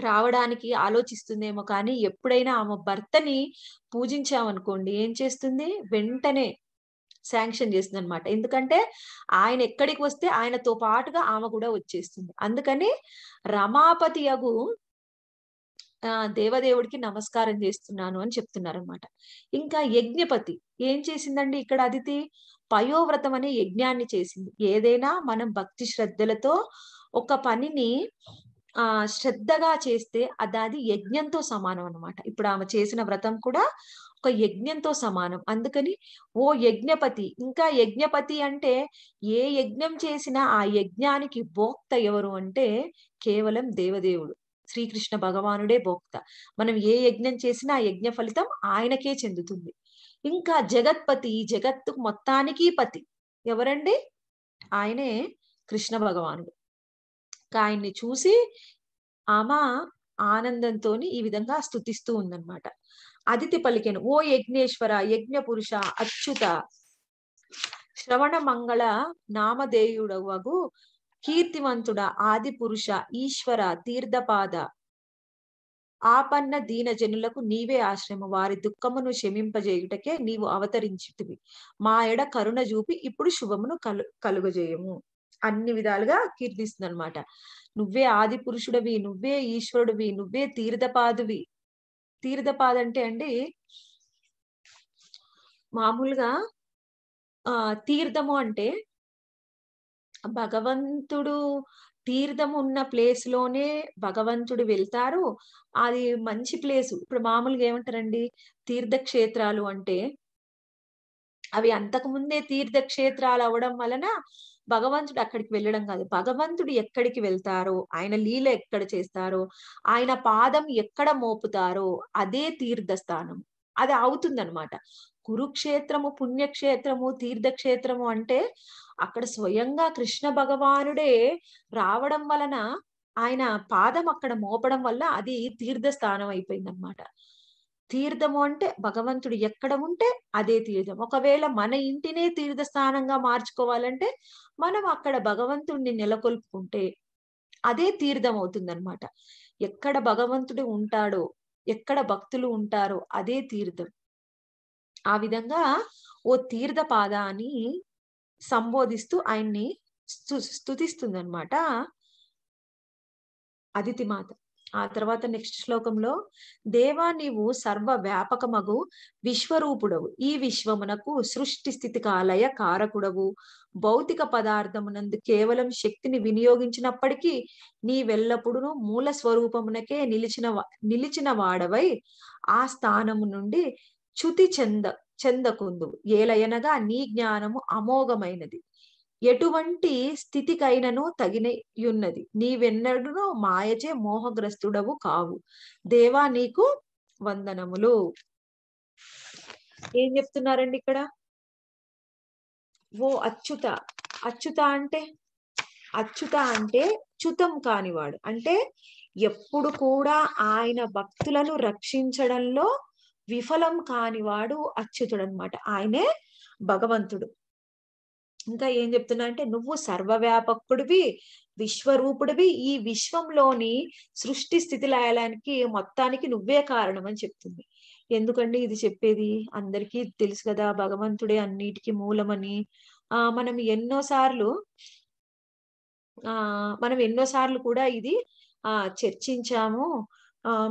రావడానికి ఆలోచిస్తుందేమో కానీ ఎప్పుడైనా ఆమె భర్తని పూజించామనుకోండి ఏం చేస్తుంది వెంటనే శాంక్షన్ చేస్తుంది అనమాట ఎందుకంటే ఆయన ఎక్కడికి వస్తే ఆయనతో పాటుగా ఆమె కూడా వచ్చేస్తుంది అందుకని రమాపతి అగు దేవదేవుడికి నమస్కారం చేస్తున్నాను అని చెప్తున్నారు అనమాట ఇంకా యజ్ఞపతి ఏం చేసిందండి ఇక్కడ అదితి పయోవ్రతం అనే యజ్ఞాన్ని చేసింది ఏదైనా మనం భక్తి శ్రద్ధలతో ఒక పనిని ఆ శ్రద్ధగా చేస్తే అది అది యజ్ఞంతో సమానం అనమాట ఇప్పుడు ఆమె చేసిన వ్రతం కూడా ఒక యజ్ఞంతో సమానం అందుకని ఓ యజ్ఞపతి ఇంకా యజ్ఞపతి అంటే ఏ యజ్ఞం చేసినా ఆ యజ్ఞానికి భోక్త ఎవరు అంటే కేవలం దేవదేవుడు శ్రీకృష్ణ భగవానుడే భోక్త మనం ఏ యజ్ఞం చేసినా ఆ యజ్ఞ ఫలితం ఆయనకే చెందుతుంది ఇంకా జగత్పతి ఈ జగత్తు మొత్తానికి పతి ఎవరండి ఆయనే కృష్ణ భగవానుడు ఆయన్ని చూసి ఆమె ఆనందంతో ఈ విధంగా స్థుతిస్తూ ఉందన్నమాట అదితి పలికెను ఓ యజ్ఞేశ్వర యజ్ఞ పురుష అచ్యుత శ్రవణ మంగళ నామధేయుడవగు కీర్తివంతుడ ఆది పురుష ఈశ్వర తీర్థపాద ఆపన్న దీనజనులకు నీవే ఆశ్రయము వారి దుఃఖమును క్షమింపజేయుటకే నీవు అవతరించితివి మా ఎడ కరుణ చూపి ఇప్పుడు శుభమును కలు కలుగజేయము అన్ని విధాలుగా కీర్తిస్తుంది అనమాట నువ్వే ఆది పురుషుడివి నువ్వే ఈశ్వరుడివి నువ్వే తీర్థపాదువి తీర్థపాద అంటే అండి మామూలుగా ఆ తీర్థము అంటే భగవంతుడు తీర్థం ఉన్న ప్లేస్ లోనే భగవంతుడు వెళ్తారు అది మంచి ప్లేస్ ఇప్పుడు మామూలుగా ఏమంటారండి తీర్థక్షేత్రాలు అంటే అవి అంతకుముందే తీర్థక్షేత్రాలు అవడం వలన భగవంతుడు అక్కడికి వెళ్ళడం కాదు భగవంతుడు ఎక్కడికి వెళ్తారో ఆయన లీల ఎక్కడ చేస్తారో ఆయన పాదం ఎక్కడ మోపుతారో అదే తీర్థస్థానం అది అవుతుందనమాట కురుక్షేత్రము పుణ్యక్షేత్రము తీర్థక్షేత్రము అంటే అక్కడ స్వయంగా కృష్ణ భగవానుడే రావడం వలన ఆయన పాదం అక్కడ మోపడం వల్ల అది తీర్థస్థానం అయిపోయిందనమాట తీర్థము అంటే భగవంతుడు ఎక్కడ ఉంటే అదే తీర్థం ఒకవేళ మన ఇంటినే తీర్థ స్థానంగా మార్చుకోవాలంటే మనం అక్కడ భగవంతుడిని నెలకొల్పుకుంటే అదే తీర్థం అవుతుందన్నమాట ఎక్కడ భగవంతుడు ఉంటాడో ఎక్కడ భక్తులు ఉంటారో అదే తీర్థం ఆ విధంగా ఓ తీర్థ పాదాన్ని సంబోధిస్తూ ఆయన్ని స్థు అదితి మాత ఆ తర్వాత నెక్స్ట్ శ్లోకంలో దేవా నీవు సర్వ వ్యాపకమగు విశ్వరూపుడవు ఈ విశ్వమునకు సృష్టి స్థితి కాలయ కారకుడవు భౌతిక పదార్థమునందు కేవలం శక్తిని వినియోగించినప్పటికీ నీవెల్లప్పుడూ మూల స్వరూపమునకే నిలిచిన నిలిచిన వాడవై ఆ స్థానము నుండి చ్యుతి చెంద చెందకుందు ఏలయనగా నీ జ్ఞానము అమోఘమైనది ఎటువంటి స్థితికైనను తగినయున్నది నీవెన్నడూ మాయచే మోహగ్రస్తుడవు కావు దేవా నీకు వందనములు ఏం చెప్తున్నారండి ఇక్కడ ఓ అచ్యుత అచ్యుత అంటే అచ్యుత అంటే చ్యుతం కానివాడు అంటే ఎప్పుడు కూడా ఆయన భక్తులను రక్షించడంలో విఫలం కానివాడు అచ్యుతుడు అనమాట ఆయనే భగవంతుడు ఇంకా ఏం చెప్తున్నా అంటే నువ్వు సర్వవ్యాపకుడివి విశ్వరూపుడివి ఈ విశ్వంలోని సృష్టి స్థితి లాయడానికి మొత్తానికి నువ్వే కారణం అని చెప్తుంది ఎందుకండి ఇది చెప్పేది అందరికీ తెలుసు కదా భగవంతుడే అన్నిటికీ మూలమని ఆ మనం ఎన్నోసార్లు ఆ మనం ఎన్నోసార్లు కూడా ఇది ఆ చర్చించాము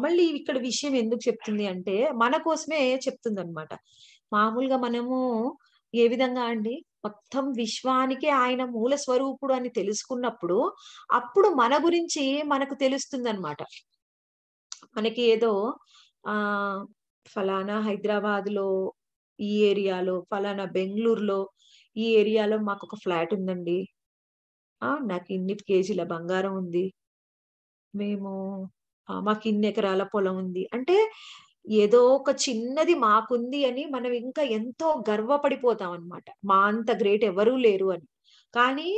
మళ్ళీ ఇక్కడ విషయం ఎందుకు చెప్తుంది అంటే మన కోసమే చెప్తుంది అనమాట మామూలుగా మనము ఏ విధంగా అండి మొత్తం విశ్వానికి ఆయన మూల స్వరూపుడు అని తెలుసుకున్నప్పుడు అప్పుడు మన గురించి మనకు తెలుస్తుందన్నమాట మనకి ఏదో ఆ ఫలానా హైదరాబాద్ లో ఈ ఏరియాలో ఫలానా బెంగళూరులో ఈ ఏరియాలో మాకు ఒక ఫ్లాట్ ఉందండి నాకు ఇన్ని కేజీల బంగారం ఉంది మేము మాకు ఇన్ని ఎకరాల పొలం ఉంది అంటే ఏదో ఒక చిన్నది మాకుంది అని మనం ఇంకా ఎంతో గర్వపడిపోతాం అనమాట మా అంత గ్రేట్ ఎవరూ లేరు అని కానీ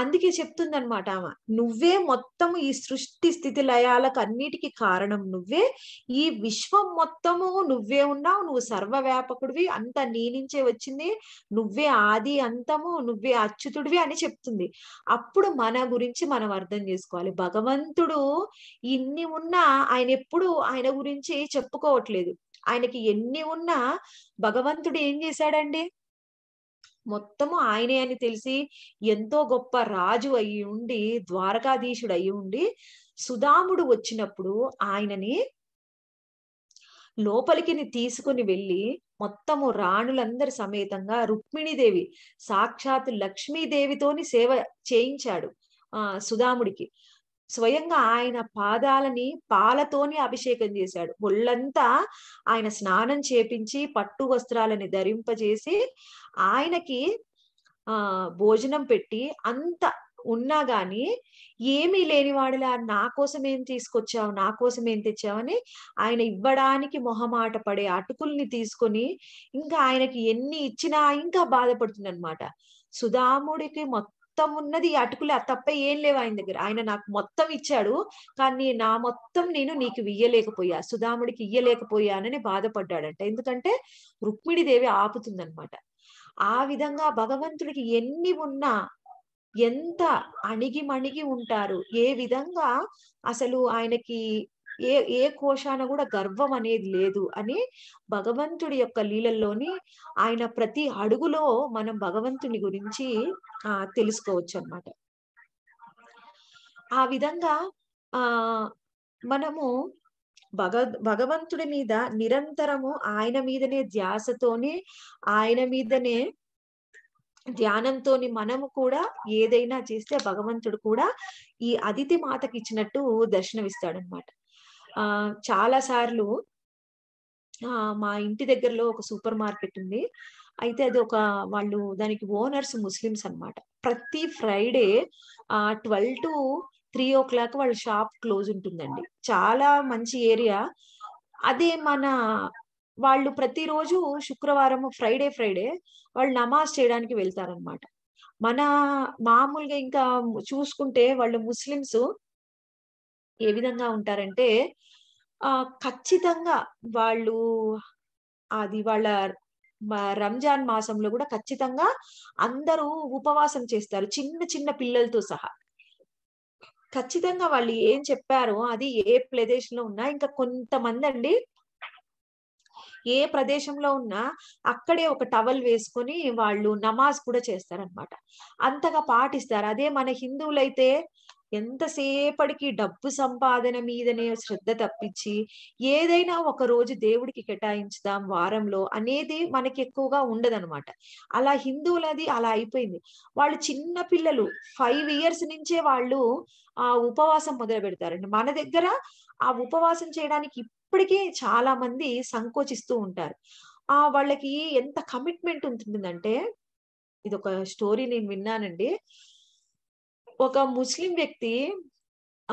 అందుకే చెప్తుందనమాట ఆమె నువ్వే మొత్తం ఈ సృష్టి స్థితి లయాలకు అన్నిటికి కారణం నువ్వే ఈ విశ్వం మొత్తము నువ్వే ఉన్నావు నువ్వు సర్వవ్యాపకుడివి అంత నీ నుంచే వచ్చింది నువ్వే ఆది అంతము నువ్వే అచ్యుతుడివి అని చెప్తుంది అప్పుడు మన గురించి మనం అర్థం చేసుకోవాలి భగవంతుడు ఇన్ని ఉన్నా ఆయన ఎప్పుడు ఆయన గురించి చెప్పుకోవట్లేదు ఆయనకి ఎన్ని ఉన్నా భగవంతుడు ఏం చేశాడండి మొత్తము ఆయనే అని తెలిసి ఎంతో గొప్ప రాజు అయి ఉండి ద్వారకాధీశుడు అయి ఉండి సుధాముడు వచ్చినప్పుడు ఆయనని లోపలికి తీసుకుని వెళ్ళి మొత్తము రాణులందరి సమేతంగా రుక్మిణీదేవి సాక్షాత్ లక్ష్మీదేవితోని సేవ చేయించాడు ఆ సుధాముడికి స్వయంగా ఆయన పాదాలని పాలతోనే అభిషేకం చేశాడు ఒళ్ళంతా ఆయన స్నానం చేపించి పట్టు వస్త్రాలని ధరింపజేసి ఆయనకి ఆ భోజనం పెట్టి అంత ఉన్నా గాని ఏమీ లేనివాడిలా నా కోసం ఏం తీసుకొచ్చావు నా కోసం ఏం తెచ్చావని ఆయన ఇవ్వడానికి మొహమాట పడే అటుకుల్ని తీసుకొని ఇంకా ఆయనకి ఎన్ని ఇచ్చినా ఇంకా బాధపడుతుంది అనమాట సుధాముడికి మొత్తం మొత్తం ఉన్నది అటుకులే తప్ప ఏం లేవు ఆయన దగ్గర ఆయన నాకు మొత్తం ఇచ్చాడు కానీ నా మొత్తం నేను నీకు ఇయ్యలేకపోయా సుధాముడికి ఇయ్యలేకపోయానని బాధపడ్డాడంట ఎందుకంటే దేవి ఆపుతుందనమాట ఆ విధంగా భగవంతుడికి ఎన్ని ఉన్నా ఎంత అణిగి మణిగి ఉంటారు ఏ విధంగా అసలు ఆయనకి ఏ ఏ కోశాన కూడా గర్వం అనేది లేదు అని భగవంతుడి యొక్క లీలల్లోని ఆయన ప్రతి అడుగులో మనం భగవంతుని గురించి ఆ తెలుసుకోవచ్చు అనమాట ఆ విధంగా ఆ మనము భగ భగవంతుడి మీద నిరంతరము ఆయన మీదనే ధ్యాసతోనే ఆయన మీదనే ధ్యానంతో మనము కూడా ఏదైనా చేస్తే భగవంతుడు కూడా ఈ అతిథి మాతకి ఇచ్చినట్టు దర్శనమిస్తాడనమాట ఆ చాలా సార్లు మా ఇంటి దగ్గరలో ఒక సూపర్ మార్కెట్ ఉంది అయితే అది ఒక వాళ్ళు దానికి ఓనర్స్ ముస్లిమ్స్ అనమాట ప్రతి ఫ్రైడే ఆ twelve to three o'clock వాళ్ళ షాప్ క్లోజ్ ఉంటుందండి చాలా మంచి ఏరియా అదే మన వాళ్ళు ప్రతిరోజు శుక్రవారం ఫ్రైడే ఫ్రైడే వాళ్ళు నమాజ్ చేయడానికి వెళ్తారనమాట మన మామూలుగా ఇంకా చూసుకుంటే వాళ్ళు ముస్లిమ్స్ ఏ విధంగా ఉంటారంటే ఆ ఖచ్చితంగా వాళ్ళు అది వాళ్ళ రంజాన్ మాసంలో కూడా ఖచ్చితంగా అందరూ ఉపవాసం చేస్తారు చిన్న చిన్న పిల్లలతో సహా ఖచ్చితంగా వాళ్ళు ఏం చెప్పారో అది ఏ ప్రదేశంలో ఉన్నా ఇంకా కొంతమంది అండి ఏ ప్రదేశంలో ఉన్నా అక్కడే ఒక టవల్ వేసుకొని వాళ్ళు నమాజ్ కూడా చేస్తారనమాట అంతగా పాటిస్తారు అదే మన హిందువులైతే ఎంతసేపటికి డబ్బు సంపాదన మీదనే శ్రద్ధ తప్పించి ఏదైనా ఒక రోజు దేవుడికి కేటాయించుదాం వారంలో అనేది మనకి ఎక్కువగా ఉండదనమాట అలా హిందువులది అలా అయిపోయింది వాళ్ళు చిన్న పిల్లలు ఫైవ్ ఇయర్స్ నుంచే వాళ్ళు ఆ ఉపవాసం మొదలు పెడతారండి మన దగ్గర ఆ ఉపవాసం చేయడానికి ఇప్పటికే చాలా మంది సంకోచిస్తూ ఉంటారు ఆ వాళ్ళకి ఎంత కమిట్మెంట్ ఉంటుందంటే ఇది ఒక స్టోరీ నేను విన్నానండి ఒక ముస్లిం వ్యక్తి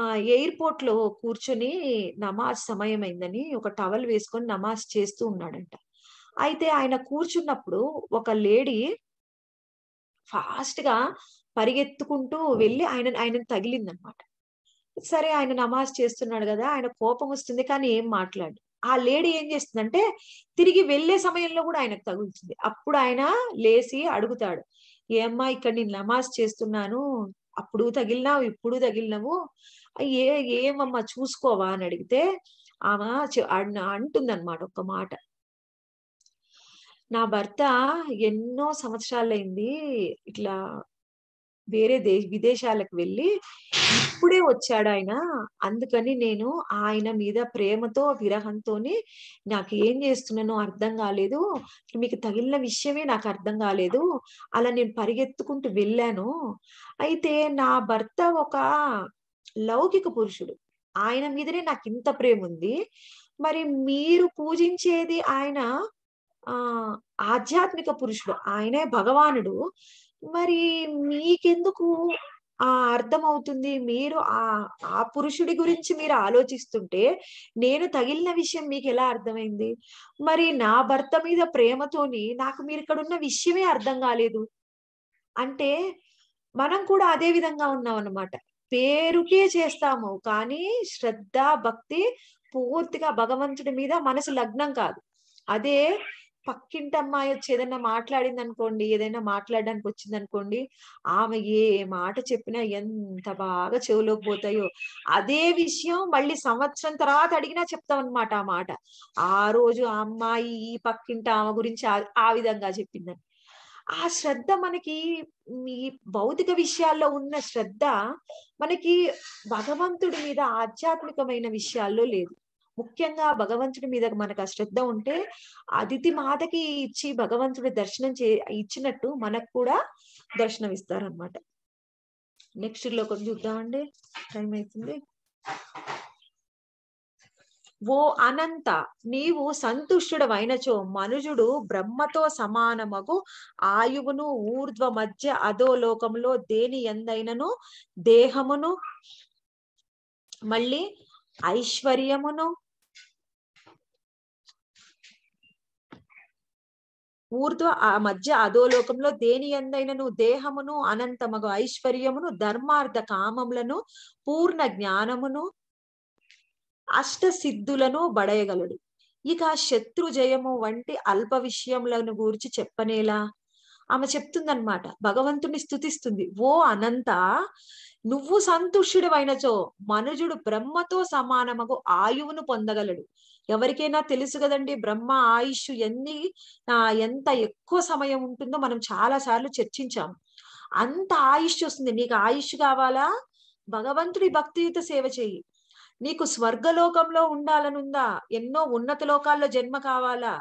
ఆ ఎయిర్పోర్ట్ లో కూర్చొని నమాజ్ సమయం అయిందని ఒక టవల్ వేసుకొని నమాజ్ చేస్తూ ఉన్నాడంట అయితే ఆయన కూర్చున్నప్పుడు ఒక లేడీ ఫాస్ట్ గా పరిగెత్తుకుంటూ వెళ్ళి ఆయన ఆయన తగిలిందనమాట సరే ఆయన నమాజ్ చేస్తున్నాడు కదా ఆయన కోపం వస్తుంది కానీ ఏం మాట్లాడు ఆ లేడీ ఏం చేస్తుందంటే తిరిగి వెళ్ళే సమయంలో కూడా ఆయనకు తగులుతుంది అప్పుడు ఆయన లేచి అడుగుతాడు ఏమ్మా ఇక్కడ నేను నమాజ్ చేస్తున్నాను అప్పుడు తగిలినావు ఇప్పుడు తగిలినావు ఏ ఏమమ్మా చూసుకోవా అని అడిగితే ఆమె అంటుందన్నమాట ఒక్క మాట నా భర్త ఎన్నో సంవత్సరాలైంది ఇట్లా వేరే దేశ విదేశాలకు వెళ్ళి ఇప్పుడే వచ్చాడు ఆయన అందుకని నేను ఆయన మీద ప్రేమతో విరహంతో నాకు ఏం చేస్తున్నానో అర్థం కాలేదు మీకు తగిలిన విషయమే నాకు అర్థం కాలేదు అలా నేను పరిగెత్తుకుంటూ వెళ్ళాను అయితే నా భర్త ఒక లౌకిక పురుషుడు ఆయన మీదనే నాకు ఇంత ప్రేమ ఉంది మరి మీరు పూజించేది ఆయన ఆధ్యాత్మిక పురుషుడు ఆయనే భగవానుడు మరి మీకెందుకు ఆ అర్థం అవుతుంది మీరు ఆ ఆ పురుషుడి గురించి మీరు ఆలోచిస్తుంటే నేను తగిలిన విషయం మీకు ఎలా అర్థమైంది మరి నా భర్త మీద ప్రేమతోని నాకు మీరు ఇక్కడ ఉన్న విషయమే అర్థం కాలేదు అంటే మనం కూడా అదే విధంగా ఉన్నాం అనమాట పేరుకే చేస్తాము కానీ శ్రద్ధ భక్తి పూర్తిగా భగవంతుడి మీద మనసు లగ్నం కాదు అదే పక్కింటి అమ్మాయి వచ్చి ఏదైనా మాట్లాడింది అనుకోండి ఏదైనా మాట్లాడడానికి వచ్చింది అనుకోండి ఆమె ఏ మాట చెప్పినా ఎంత బాగా చెవులోకి పోతాయో అదే విషయం మళ్ళీ సంవత్సరం తర్వాత అడిగినా చెప్తాం అనమాట ఆ మాట ఆ రోజు ఆ అమ్మాయి ఈ పక్కింటి ఆమె గురించి ఆ విధంగా చెప్పిందని ఆ శ్రద్ధ మనకి ఈ భౌతిక విషయాల్లో ఉన్న శ్రద్ధ మనకి భగవంతుడి మీద ఆధ్యాత్మికమైన విషయాల్లో లేదు ముఖ్యంగా భగవంతుడి మీద మనకు ఆ శ్రద్ధ ఉంటే అదితి మాతకి ఇచ్చి భగవంతుడి దర్శనం చే ఇచ్చినట్టు మనకు కూడా దర్శనం ఇస్తారనమాట నెక్స్ట్ లో కొంచెం చూద్దామండి టైం అవుతుంది ఓ అనంత నీవు సంతుష్టుడవైనచో మనుజుడు బ్రహ్మతో సమానమగు ఆయువును ఊర్ధ్వ మధ్య లోకంలో దేని ఎందైనను దేహమును మళ్ళీ ఐశ్వర్యమును ఊర్ధ్వ ఆ మధ్య అధోలోకంలో దేని నువ్వు దేహమును అనంతమగు ఐశ్వర్యమును ధర్మార్థ కామములను పూర్ణ జ్ఞానమును అష్ట సిద్ధులను బడయగలడు ఇక శత్రు జయము వంటి అల్ప విషయములను గూర్చి చెప్పనేలా ఆమె చెప్తుందనమాట భగవంతుని స్థుతిస్తుంది ఓ అనంత నువ్వు సంతుష్టుడు అయినచో మనుజుడు బ్రహ్మతో సమానమగు ఆయువును పొందగలడు ఎవరికైనా తెలుసు కదండి బ్రహ్మ ఆయుష్ ఎన్ని ఎంత ఎక్కువ సమయం ఉంటుందో మనం చాలా సార్లు చర్చించాం అంత ఆయుష్ వస్తుంది నీకు ఆయుష్ కావాలా భగవంతుడి భక్తియుత సేవ చేయి నీకు స్వర్గలోకంలో ఉండాలనుందా ఎన్నో ఉన్నత లోకాల్లో జన్మ కావాలా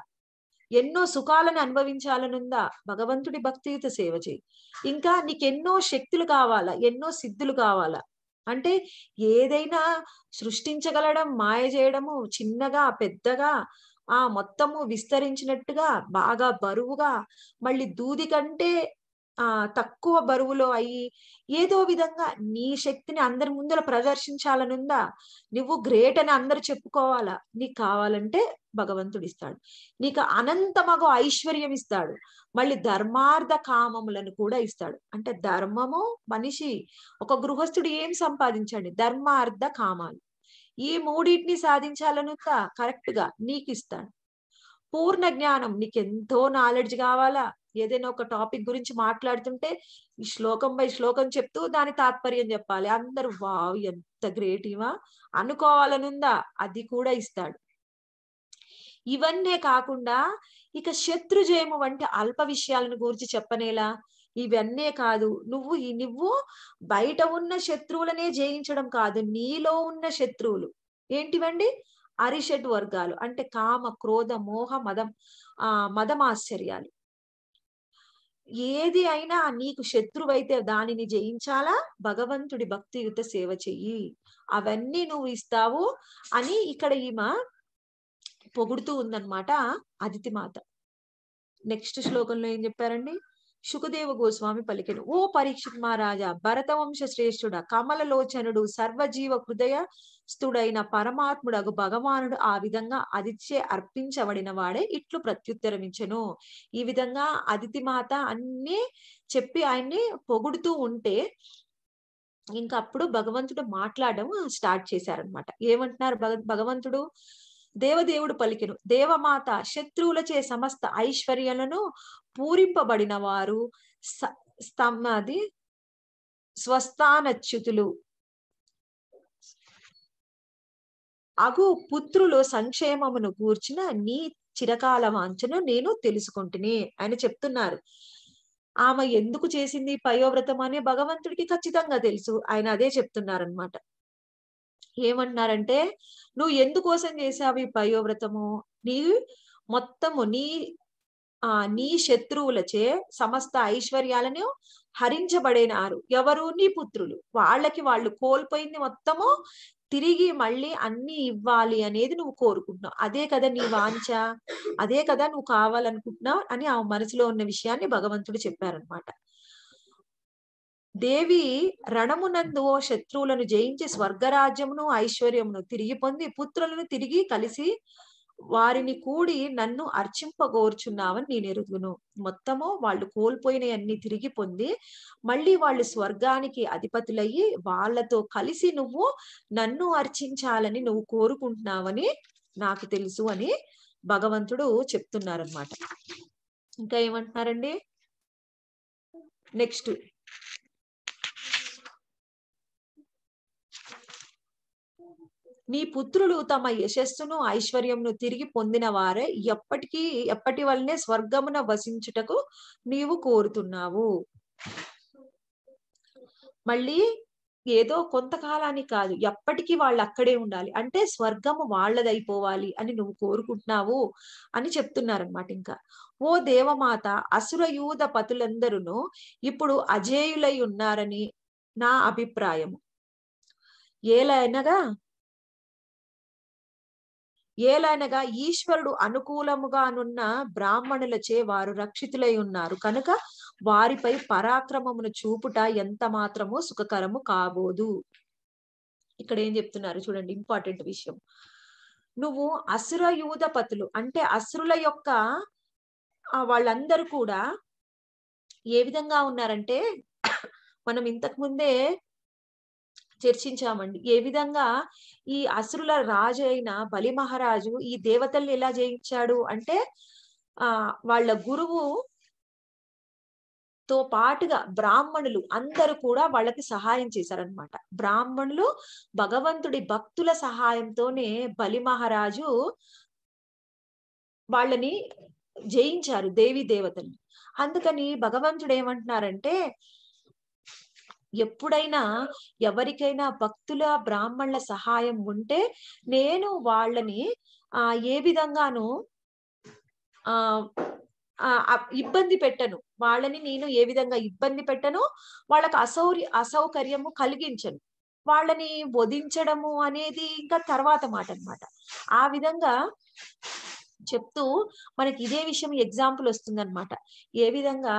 ఎన్నో సుఖాలను అనుభవించాలనుందా భగవంతుడి భక్తియుత సేవ చేయి ఇంకా నీకెన్నో శక్తులు కావాలా ఎన్నో సిద్ధులు కావాలా అంటే ఏదైనా సృష్టించగలడం మాయ చేయడము చిన్నగా పెద్దగా ఆ మొత్తము విస్తరించినట్టుగా బాగా బరువుగా మళ్ళీ దూది కంటే ఆ తక్కువ బరువులో అయ్యి ఏదో విధంగా నీ శక్తిని అందరి ముందర ప్రదర్శించాలనుందా నువ్వు గ్రేట్ అని అందరు చెప్పుకోవాలా నీకు కావాలంటే భగవంతుడు ఇస్తాడు నీకు అనంతమగు ఐశ్వర్యం ఇస్తాడు మళ్ళీ ధర్మార్థ కామములను కూడా ఇస్తాడు అంటే ధర్మము మనిషి ఒక గృహస్థుడు ఏం సంపాదించండి ధర్మార్థ కామాలు ఈ మూడింటిని సాధించాలనుందా కరెక్ట్ గా నీకు ఇస్తాడు పూర్ణ జ్ఞానం నీకెంతో నాలెడ్జ్ కావాలా ఏదైనా ఒక టాపిక్ గురించి మాట్లాడుతుంటే ఈ శ్లోకం బై శ్లోకం చెప్తూ దాని తాత్పర్యం చెప్పాలి అందరు వావ్ ఎంత గ్రేట్ ఇవా అనుకోవాలనుందా అది కూడా ఇస్తాడు ఇవన్నీ కాకుండా ఇక శత్రుజయము వంటి అల్ప విషయాలను గురించి చెప్పనేలా ఇవన్నీ కాదు నువ్వు ఈ నువ్వు బయట ఉన్న శత్రువులనే జయించడం కాదు నీలో ఉన్న శత్రువులు ఏంటివండి అరిషడ్ వర్గాలు అంటే కామ క్రోధ మోహ మదం ఆ మదమాశ్చర్యాలు ఏది అయినా నీకు శత్రువైతే దానిని జయించాలా భగవంతుడి భక్తియుత సేవ చెయ్యి అవన్నీ నువ్వు ఇస్తావు అని ఇక్కడ ఈమె పొగుడుతూ ఉందన్నమాట అదితి మాత నెక్స్ట్ శ్లోకంలో ఏం చెప్పారండి సుఖదేవ గోస్వామి పలికెను ఓ పరీక్షిత్ మహారాజా భరతవంశ శ్రేష్ఠుడ కమలలోచనుడు సర్వజీవ హృదయ స్థుడైన పరమాత్ముడగు భగవానుడు ఆ విధంగా అదిత్యే అర్పించబడిన వాడే ఇట్లు ప్రత్యుత్తరమించను ఈ విధంగా అదితి మాత అన్ని చెప్పి ఆయన్ని పొగుడుతూ ఉంటే ఇంకా అప్పుడు భగవంతుడు మాట్లాడడం స్టార్ట్ చేశారనమాట ఏమంటున్నారు భగవంతుడు దేవదేవుడు పలికెను దేవమాత శత్రువులచే సమస్త ఐశ్వర్యాలను పూరింపబడిన వారు స్తమ్మది స్వస్థానచ్యుతులు అగు పుత్రులు సంక్షేమమును గూర్చిన నీ చిరకాల వాంచను నేను తెలుసుకుంటుని ఆయన చెప్తున్నారు ఆమె ఎందుకు చేసింది పయోవ్రతం అనే భగవంతుడికి ఖచ్చితంగా తెలుసు ఆయన అదే చెప్తున్నారనమాట ఏమంటున్నారంటే నువ్వు ఎందుకోసం చేసావు ఈ పయోవ్రతము నీ మొత్తము నీ ఆ నీ శత్రువులచే సమస్త ఐశ్వర్యాలను హరించబడేనారు ఎవరు నీ పుత్రులు వాళ్ళకి వాళ్ళు కోల్పోయింది మొత్తము తిరిగి మళ్ళీ అన్ని ఇవ్వాలి అనేది నువ్వు కోరుకుంటున్నావు అదే కదా నీ వాంచ అదే కదా నువ్వు కావాలనుకుంటున్నావు అని ఆ మనసులో ఉన్న విషయాన్ని భగవంతుడు చెప్పారనమాట దేవి రణమునందు శత్రువులను జయించి స్వర్గరాజ్యమును ఐశ్వర్యమును తిరిగి పొంది పుత్రులను తిరిగి కలిసి వారిని కూడి నన్ను అర్చింపగోర్చున్నావని నేను ఎరుగును మొత్తము వాళ్ళు కోల్పోయిన అన్ని తిరిగి పొంది మళ్ళీ వాళ్ళు స్వర్గానికి అధిపతులయ్యి వాళ్ళతో కలిసి నువ్వు నన్ను అర్చించాలని నువ్వు కోరుకుంటున్నావని నాకు తెలుసు అని భగవంతుడు చెప్తున్నారనమాట ఇంకా ఏమంటున్నారండి నెక్స్ట్ నీ పుత్రులు తమ యశస్సును ఐశ్వర్యంను తిరిగి పొందిన వారే ఎప్పటికీ ఎప్పటి వల్లనే స్వర్గమున వసించుటకు నీవు కోరుతున్నావు మళ్ళీ ఏదో కొంతకాలానికి కాదు ఎప్పటికీ వాళ్ళు అక్కడే ఉండాలి అంటే స్వర్గము వాళ్ళదైపోవాలి అని నువ్వు కోరుకుంటున్నావు అని చెప్తున్నారనమాట ఇంకా ఓ దేవమాత అసురయూధ పతులందరూ ఇప్పుడు అజేయులై ఉన్నారని నా అభిప్రాయము ఏలైనగా ఏలైనగా ఈశ్వరుడు అనుకూలముగానున్న బ్రాహ్మణులచే వారు రక్షితులై ఉన్నారు కనుక వారిపై పరాక్రమమును చూపుట ఎంత మాత్రము సుఖకరము కాబోదు ఇక్కడ ఏం చెప్తున్నారు చూడండి ఇంపార్టెంట్ విషయం నువ్వు అసుర అంటే అసురుల యొక్క వాళ్ళందరూ కూడా ఏ విధంగా ఉన్నారంటే మనం ఇంతకు ముందే చర్చించామండి ఏ విధంగా ఈ అసురుల రాజు అయిన బలి మహారాజు ఈ దేవతల్ని ఎలా జయించాడు అంటే ఆ వాళ్ళ గురువు తో పాటుగా బ్రాహ్మణులు అందరూ కూడా వాళ్ళకి సహాయం చేశారనమాట బ్రాహ్మణులు భగవంతుడి భక్తుల సహాయంతోనే బలి మహారాజు వాళ్ళని జయించారు దేవి దేవతల్ని అందుకని భగవంతుడు ఏమంటున్నారంటే ఎప్పుడైనా ఎవరికైనా భక్తుల బ్రాహ్మణుల సహాయం ఉంటే నేను వాళ్ళని ఆ ఏ విధంగాను ఆ ఇబ్బంది పెట్టను వాళ్ళని నేను ఏ విధంగా ఇబ్బంది పెట్టను వాళ్ళకు అసౌరి అసౌకర్యము కలిగించను వాళ్ళని వదించడము అనేది ఇంకా తర్వాత మాట అనమాట ఆ విధంగా చెప్తూ మనకి ఇదే విషయం ఎగ్జాంపుల్ వస్తుందన్నమాట ఏ విధంగా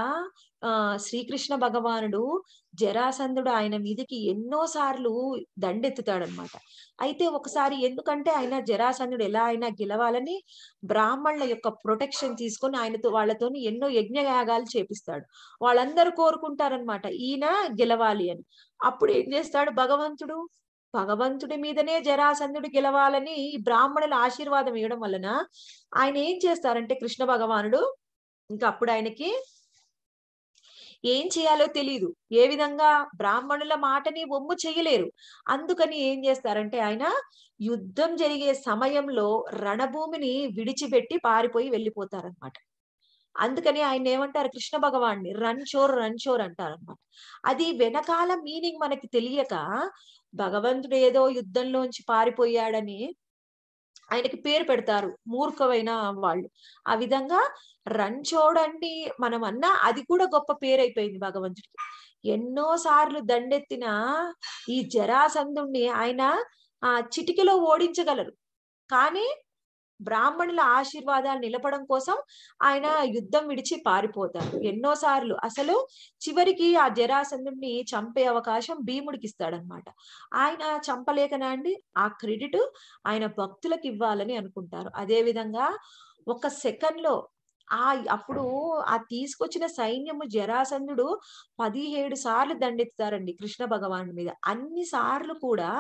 ఆ శ్రీకృష్ణ భగవానుడు జరాసంధుడు ఆయన మీదకి సార్లు దండెత్తుతాడనమాట అయితే ఒకసారి ఎందుకంటే ఆయన జరాసంధుడు ఎలా అయినా గెలవాలని బ్రాహ్మణుల యొక్క ప్రొటెక్షన్ తీసుకొని ఆయనతో వాళ్ళతో ఎన్నో యజ్ఞయాగాలు చేపిస్తాడు వాళ్ళందరూ కోరుకుంటారనమాట ఈయన గెలవాలి అని అప్పుడు ఏం చేస్తాడు భగవంతుడు భగవంతుడి మీదనే జరాసంధుడు గెలవాలని బ్రాహ్మణుల ఆశీర్వాదం ఇవ్వడం వలన ఆయన ఏం చేస్తారంటే కృష్ణ భగవానుడు ఇంకా అప్పుడు ఆయనకి ఏం చేయాలో తెలియదు ఏ విధంగా బ్రాహ్మణుల మాటని ఒమ్ము చేయలేరు అందుకని ఏం చేస్తారంటే ఆయన యుద్ధం జరిగే సమయంలో రణభూమిని విడిచిపెట్టి పారిపోయి వెళ్ళిపోతారనమాట అందుకని ఆయన ఏమంటారు కృష్ణ భగవాన్ని రన్ రణ్చోర్ చోర్ అంటారు అనమాట అది వెనకాల మీనింగ్ మనకి తెలియక భగవంతుడు ఏదో యుద్ధంలోంచి పారిపోయాడని ఆయనకి పేరు పెడతారు మూర్ఖమైన వాళ్ళు ఆ విధంగా రంచోడండి మనం అన్నా అది కూడా గొప్ప పేరైపోయింది భగవంతుడికి ఎన్నో సార్లు దండెత్తిన ఈ జరాసంధుణ్ణి ఆయన ఆ చిటికలో ఓడించగలరు కానీ బ్రాహ్మణుల ఆశీర్వాదాలు నిలపడం కోసం ఆయన యుద్ధం విడిచి పారిపోతారు ఎన్నో సార్లు అసలు చివరికి ఆ జరాసంధుడిని చంపే అవకాశం భీముడికి ఇస్తాడనమాట ఆయన చంపలేకనా అండి ఆ క్రెడిట్ ఆయన భక్తులకు ఇవ్వాలని అనుకుంటారు అదే విధంగా ఒక సెకండ్ లో ఆ అప్పుడు ఆ తీసుకొచ్చిన సైన్యము జరాసంధుడు పదిహేడు సార్లు దండెత్తుతారండి కృష్ణ భగవాన్ మీద అన్ని సార్లు కూడా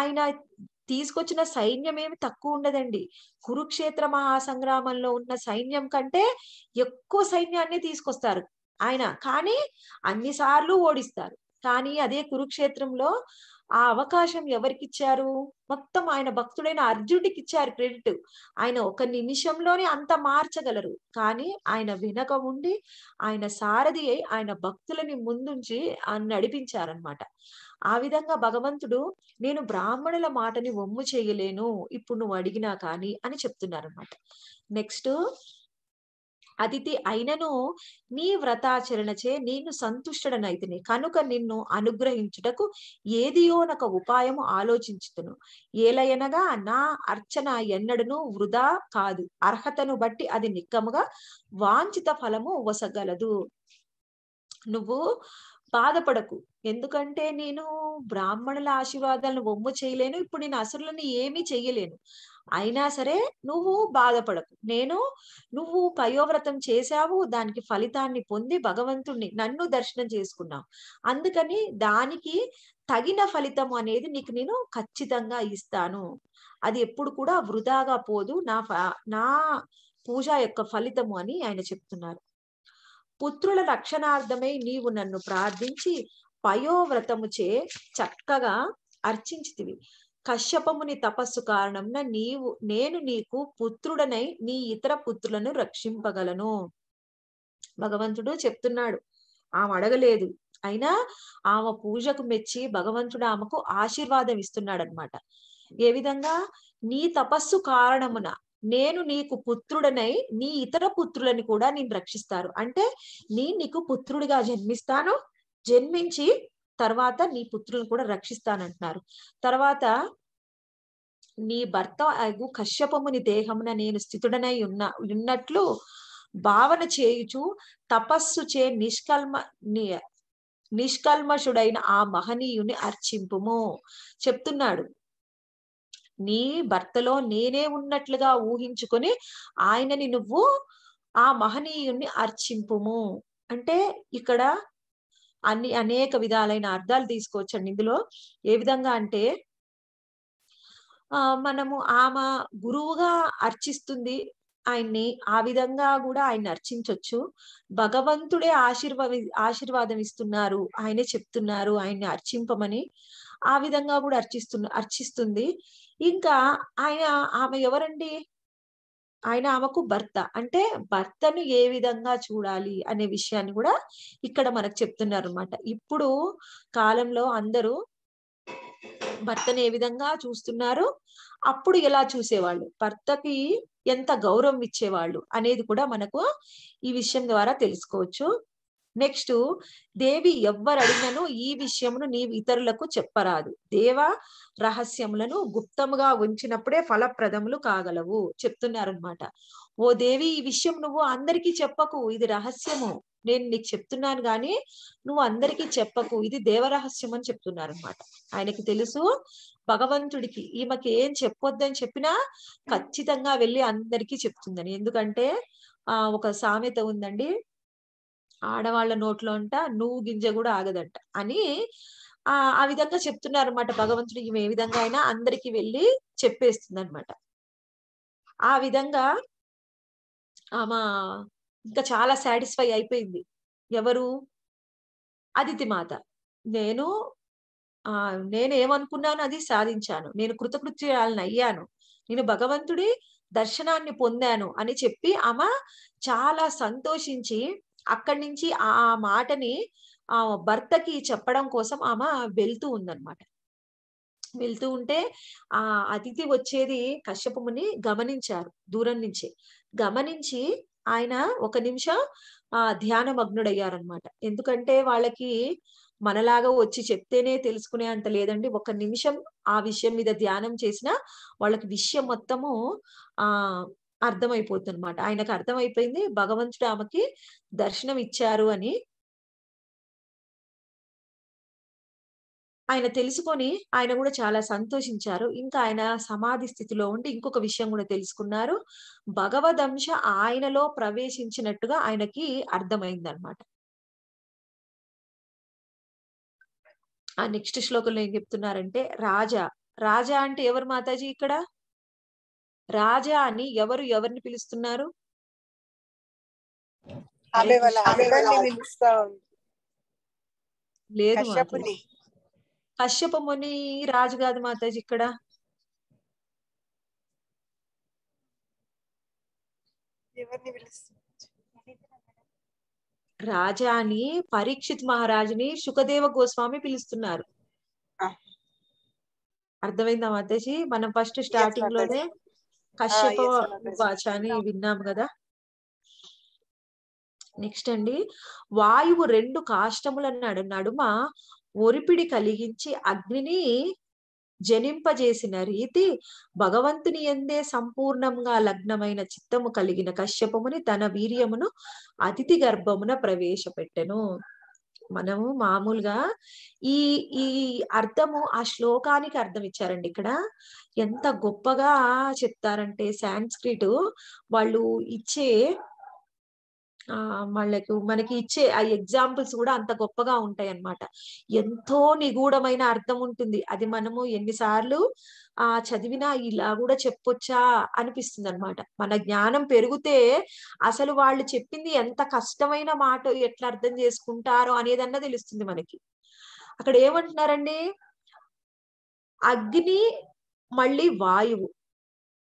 ఆయన తీసుకొచ్చిన సైన్యం ఏమి తక్కువ ఉండదండి కురుక్షేత్ర మహాసంగ్రామంలో ఉన్న సైన్యం కంటే ఎక్కువ సైన్యాన్ని తీసుకొస్తారు ఆయన కానీ అన్నిసార్లు ఓడిస్తారు కానీ అదే కురుక్షేత్రంలో ఆ అవకాశం ఎవరికిచ్చారు మొత్తం ఆయన భక్తుడైన అర్జునుడికి ఇచ్చారు క్రెడిట్ ఆయన ఒక నిమిషంలోనే అంత మార్చగలరు కానీ ఆయన వెనక ఉండి ఆయన సారథి అయి ఆయన భక్తులని ముందుంచి నడిపించారనమాట ఆ విధంగా భగవంతుడు నేను బ్రాహ్మణుల మాటని ఒమ్ము చేయలేను ఇప్పుడు నువ్వు అడిగినా కానీ అని చెప్తున్నారనమాట నెక్స్ట్ అతిథి అయినను నీ వ్రతాచరణచే నేను సంతుష్టడనైతిని కనుక నిన్ను అనుగ్రహించుటకు ఏదియో ఒక ఉపాయము ఆలోచించుతును ఏలయనగా నా అర్చన ఎన్నడను వృధా కాదు అర్హతను బట్టి అది నిక్కముగా వాంఛిత ఫలము వసగలదు నువ్వు బాధపడకు ఎందుకంటే నేను బ్రాహ్మణుల ఆశీర్వాదాలను ఒమ్ము చేయలేను ఇప్పుడు నేను అసలు ఏమీ చేయలేను అయినా సరే నువ్వు బాధపడకు నేను నువ్వు పయోవ్రతం చేశావు దానికి ఫలితాన్ని పొంది భగవంతుణ్ణి నన్ను దర్శనం చేసుకున్నావు అందుకని దానికి తగిన ఫలితం అనేది నీకు నేను ఖచ్చితంగా ఇస్తాను అది ఎప్పుడు కూడా వృధాగా పోదు నా నా పూజ యొక్క ఫలితము అని ఆయన చెప్తున్నారు పుత్రుల రక్షణార్థమై నీవు నన్ను ప్రార్థించి పయోవ్రతము చే చక్కగా అర్చించితివి కశ్యపముని తపస్సు కారణంగా నీవు నేను నీకు పుత్రుడనై నీ ఇతర పుత్రులను రక్షింపగలను భగవంతుడు చెప్తున్నాడు ఆమె అడగలేదు అయినా ఆమె పూజకు మెచ్చి భగవంతుడు ఆమెకు ఆశీర్వాదం ఇస్తున్నాడనమాట ఏ విధంగా నీ తపస్సు కారణమున నేను నీకు పుత్రుడనై నీ ఇతర పుత్రులని కూడా నేను రక్షిస్తారు అంటే నేను నీకు పుత్రుడిగా జన్మిస్తాను జన్మించి తర్వాత నీ పుత్రులను కూడా రక్షిస్తానంటున్నారు తర్వాత నీ భర్త అగు కశ్యపముని దేహమున నేను స్థితుడనై ఉన్న ఉన్నట్లు భావన చేయుచు తపస్సు చే నిష్కల్మ నిష్కల్మషుడైన ఆ మహనీయుని అర్చింపుము చెప్తున్నాడు నీ భర్తలో నేనే ఉన్నట్లుగా ఊహించుకొని ఆయనని నువ్వు ఆ మహనీయుణ్ణి అర్చింపుము అంటే ఇక్కడ అన్ని అనేక విధాలైన అర్థాలు తీసుకోవచ్చండి ఇందులో ఏ విధంగా అంటే మనము ఆమె గురువుగా అర్చిస్తుంది ఆయన్ని ఆ విధంగా కూడా ఆయన అర్చించవచ్చు భగవంతుడే ఆశీర్వ ఆశీర్వాదం ఇస్తున్నారు ఆయనే చెప్తున్నారు ఆయన్ని అర్చింపమని ఆ విధంగా కూడా అర్చిస్తున్న అర్చిస్తుంది ఇంకా ఆయన ఆమె ఎవరండి ఆయన ఆమెకు భర్త అంటే భర్తను ఏ విధంగా చూడాలి అనే విషయాన్ని కూడా ఇక్కడ మనకు చెప్తున్నారు అనమాట ఇప్పుడు కాలంలో అందరూ భర్తను ఏ విధంగా చూస్తున్నారు అప్పుడు ఎలా చూసేవాళ్ళు భర్తకి ఎంత గౌరవం ఇచ్చేవాళ్ళు అనేది కూడా మనకు ఈ విషయం ద్వారా తెలుసుకోవచ్చు నెక్స్ట్ దేవి ఎవ్వరు అడిగినను ఈ విషయమును నీవు ఇతరులకు చెప్పరాదు దేవ రహస్యములను గుప్తముగా ఉంచినప్పుడే ఫలప్రదములు కాగలవు చెప్తున్నారనమాట ఓ దేవి ఈ విషయం నువ్వు అందరికీ చెప్పకు ఇది రహస్యము నేను నీకు చెప్తున్నాను కానీ నువ్వు అందరికీ చెప్పకు ఇది దేవరహస్యం అని చెప్తున్నారనమాట ఆయనకి తెలుసు భగవంతుడికి ఈమెకి ఏం చెప్పొద్దని చెప్పినా ఖచ్చితంగా వెళ్ళి అందరికీ చెప్తుందని ఎందుకంటే ఆ ఒక సామెత ఉందండి ఆడవాళ్ళ నోట్లో అంట నువ్వు గింజ కూడా ఆగదంట అని ఆ ఆ విధంగా చెప్తున్నారు అనమాట భగవంతుడు ఈమె ఏ విధంగా అయినా అందరికి వెళ్ళి చెప్పేస్తుంది అనమాట ఆ విధంగా ఆమె ఇంకా చాలా సాటిస్ఫై అయిపోయింది ఎవరు అదితి మాత నేను ఆ నేను ఏమనుకున్నాను అది సాధించాను నేను కృతకృత్యాలను అయ్యాను నేను భగవంతుడి దర్శనాన్ని పొందాను అని చెప్పి ఆమె చాలా సంతోషించి అక్కడి నుంచి ఆ మాటని ఆ భర్తకి చెప్పడం కోసం ఆమె వెళ్తూ ఉందన్నమాట వెళ్తూ ఉంటే ఆ అతిథి వచ్చేది కశ్యపముని గమనించారు దూరం నుంచి గమనించి ఆయన ఒక నిమిషం ఆ ధ్యాన మగ్నుడయ్యారనమాట ఎందుకంటే వాళ్ళకి మనలాగా వచ్చి చెప్తేనే తెలుసుకునే అంత లేదండి ఒక నిమిషం ఆ విషయం మీద ధ్యానం చేసిన వాళ్ళకి విషయం మొత్తము ఆ అర్థమైపోతుందన్నమాట ఆయనకు అర్థమైపోయింది భగవంతుడు ఆమెకి దర్శనం ఇచ్చారు అని ఆయన తెలుసుకొని ఆయన కూడా చాలా సంతోషించారు ఇంకా ఆయన సమాధి స్థితిలో ఉండి ఇంకొక విషయం కూడా తెలుసుకున్నారు భగవదంశ ఆయనలో ప్రవేశించినట్టుగా ఆయనకి అర్థమైంది అనమాట ఆ నెక్స్ట్ శ్లోకంలో ఏం చెప్తున్నారంటే రాజా రాజా అంటే ఎవరు మాతాజీ ఇక్కడ రాజా అని ఎవరు ఎవరిని పిలుస్తున్నారు లేదు కశ్యప ముని రాజు కాదు మాతాజీ ఇక్కడ రాజా అని పరీక్షిత్ మహారాజుని సుఖదేవ గోస్వామి పిలుస్తున్నారు అర్థమైందా మాతాజీ మనం ఫస్ట్ స్టార్టింగ్ లోనే కశ్యప వాచ అని విన్నాం కదా నెక్స్ట్ అండి వాయువు రెండు కాష్టముల నడుమ ఒరిపిడి కలిగించి అగ్నిని జనింపజేసిన రీతి భగవంతుని ఎందే సంపూర్ణంగా లగ్నమైన చిత్తము కలిగిన కశ్యపముని తన వీర్యమును అతిథి గర్భమున ప్రవేశపెట్టెను మనము మామూలుగా ఈ ఈ అర్థము ఆ శ్లోకానికి అర్థం ఇచ్చారండి ఇక్కడ ఎంత గొప్పగా చెప్తారంటే సాంస్క్రిట్ వాళ్ళు ఇచ్చే వాళ్ళకి మనకి ఇచ్చే ఆ ఎగ్జాంపుల్స్ కూడా అంత గొప్పగా ఉంటాయి అన్నమాట ఎంతో నిగూఢమైన అర్థం ఉంటుంది అది మనము ఎన్నిసార్లు ఆ చదివినా ఇలా కూడా చెప్పొచ్చా అనిపిస్తుంది అనమాట మన జ్ఞానం పెరిగితే అసలు వాళ్ళు చెప్పింది ఎంత కష్టమైన మాట ఎట్లా అర్థం చేసుకుంటారో అనేదన్నా తెలుస్తుంది మనకి అక్కడ ఏమంటున్నారండి అగ్ని మళ్ళీ వాయువు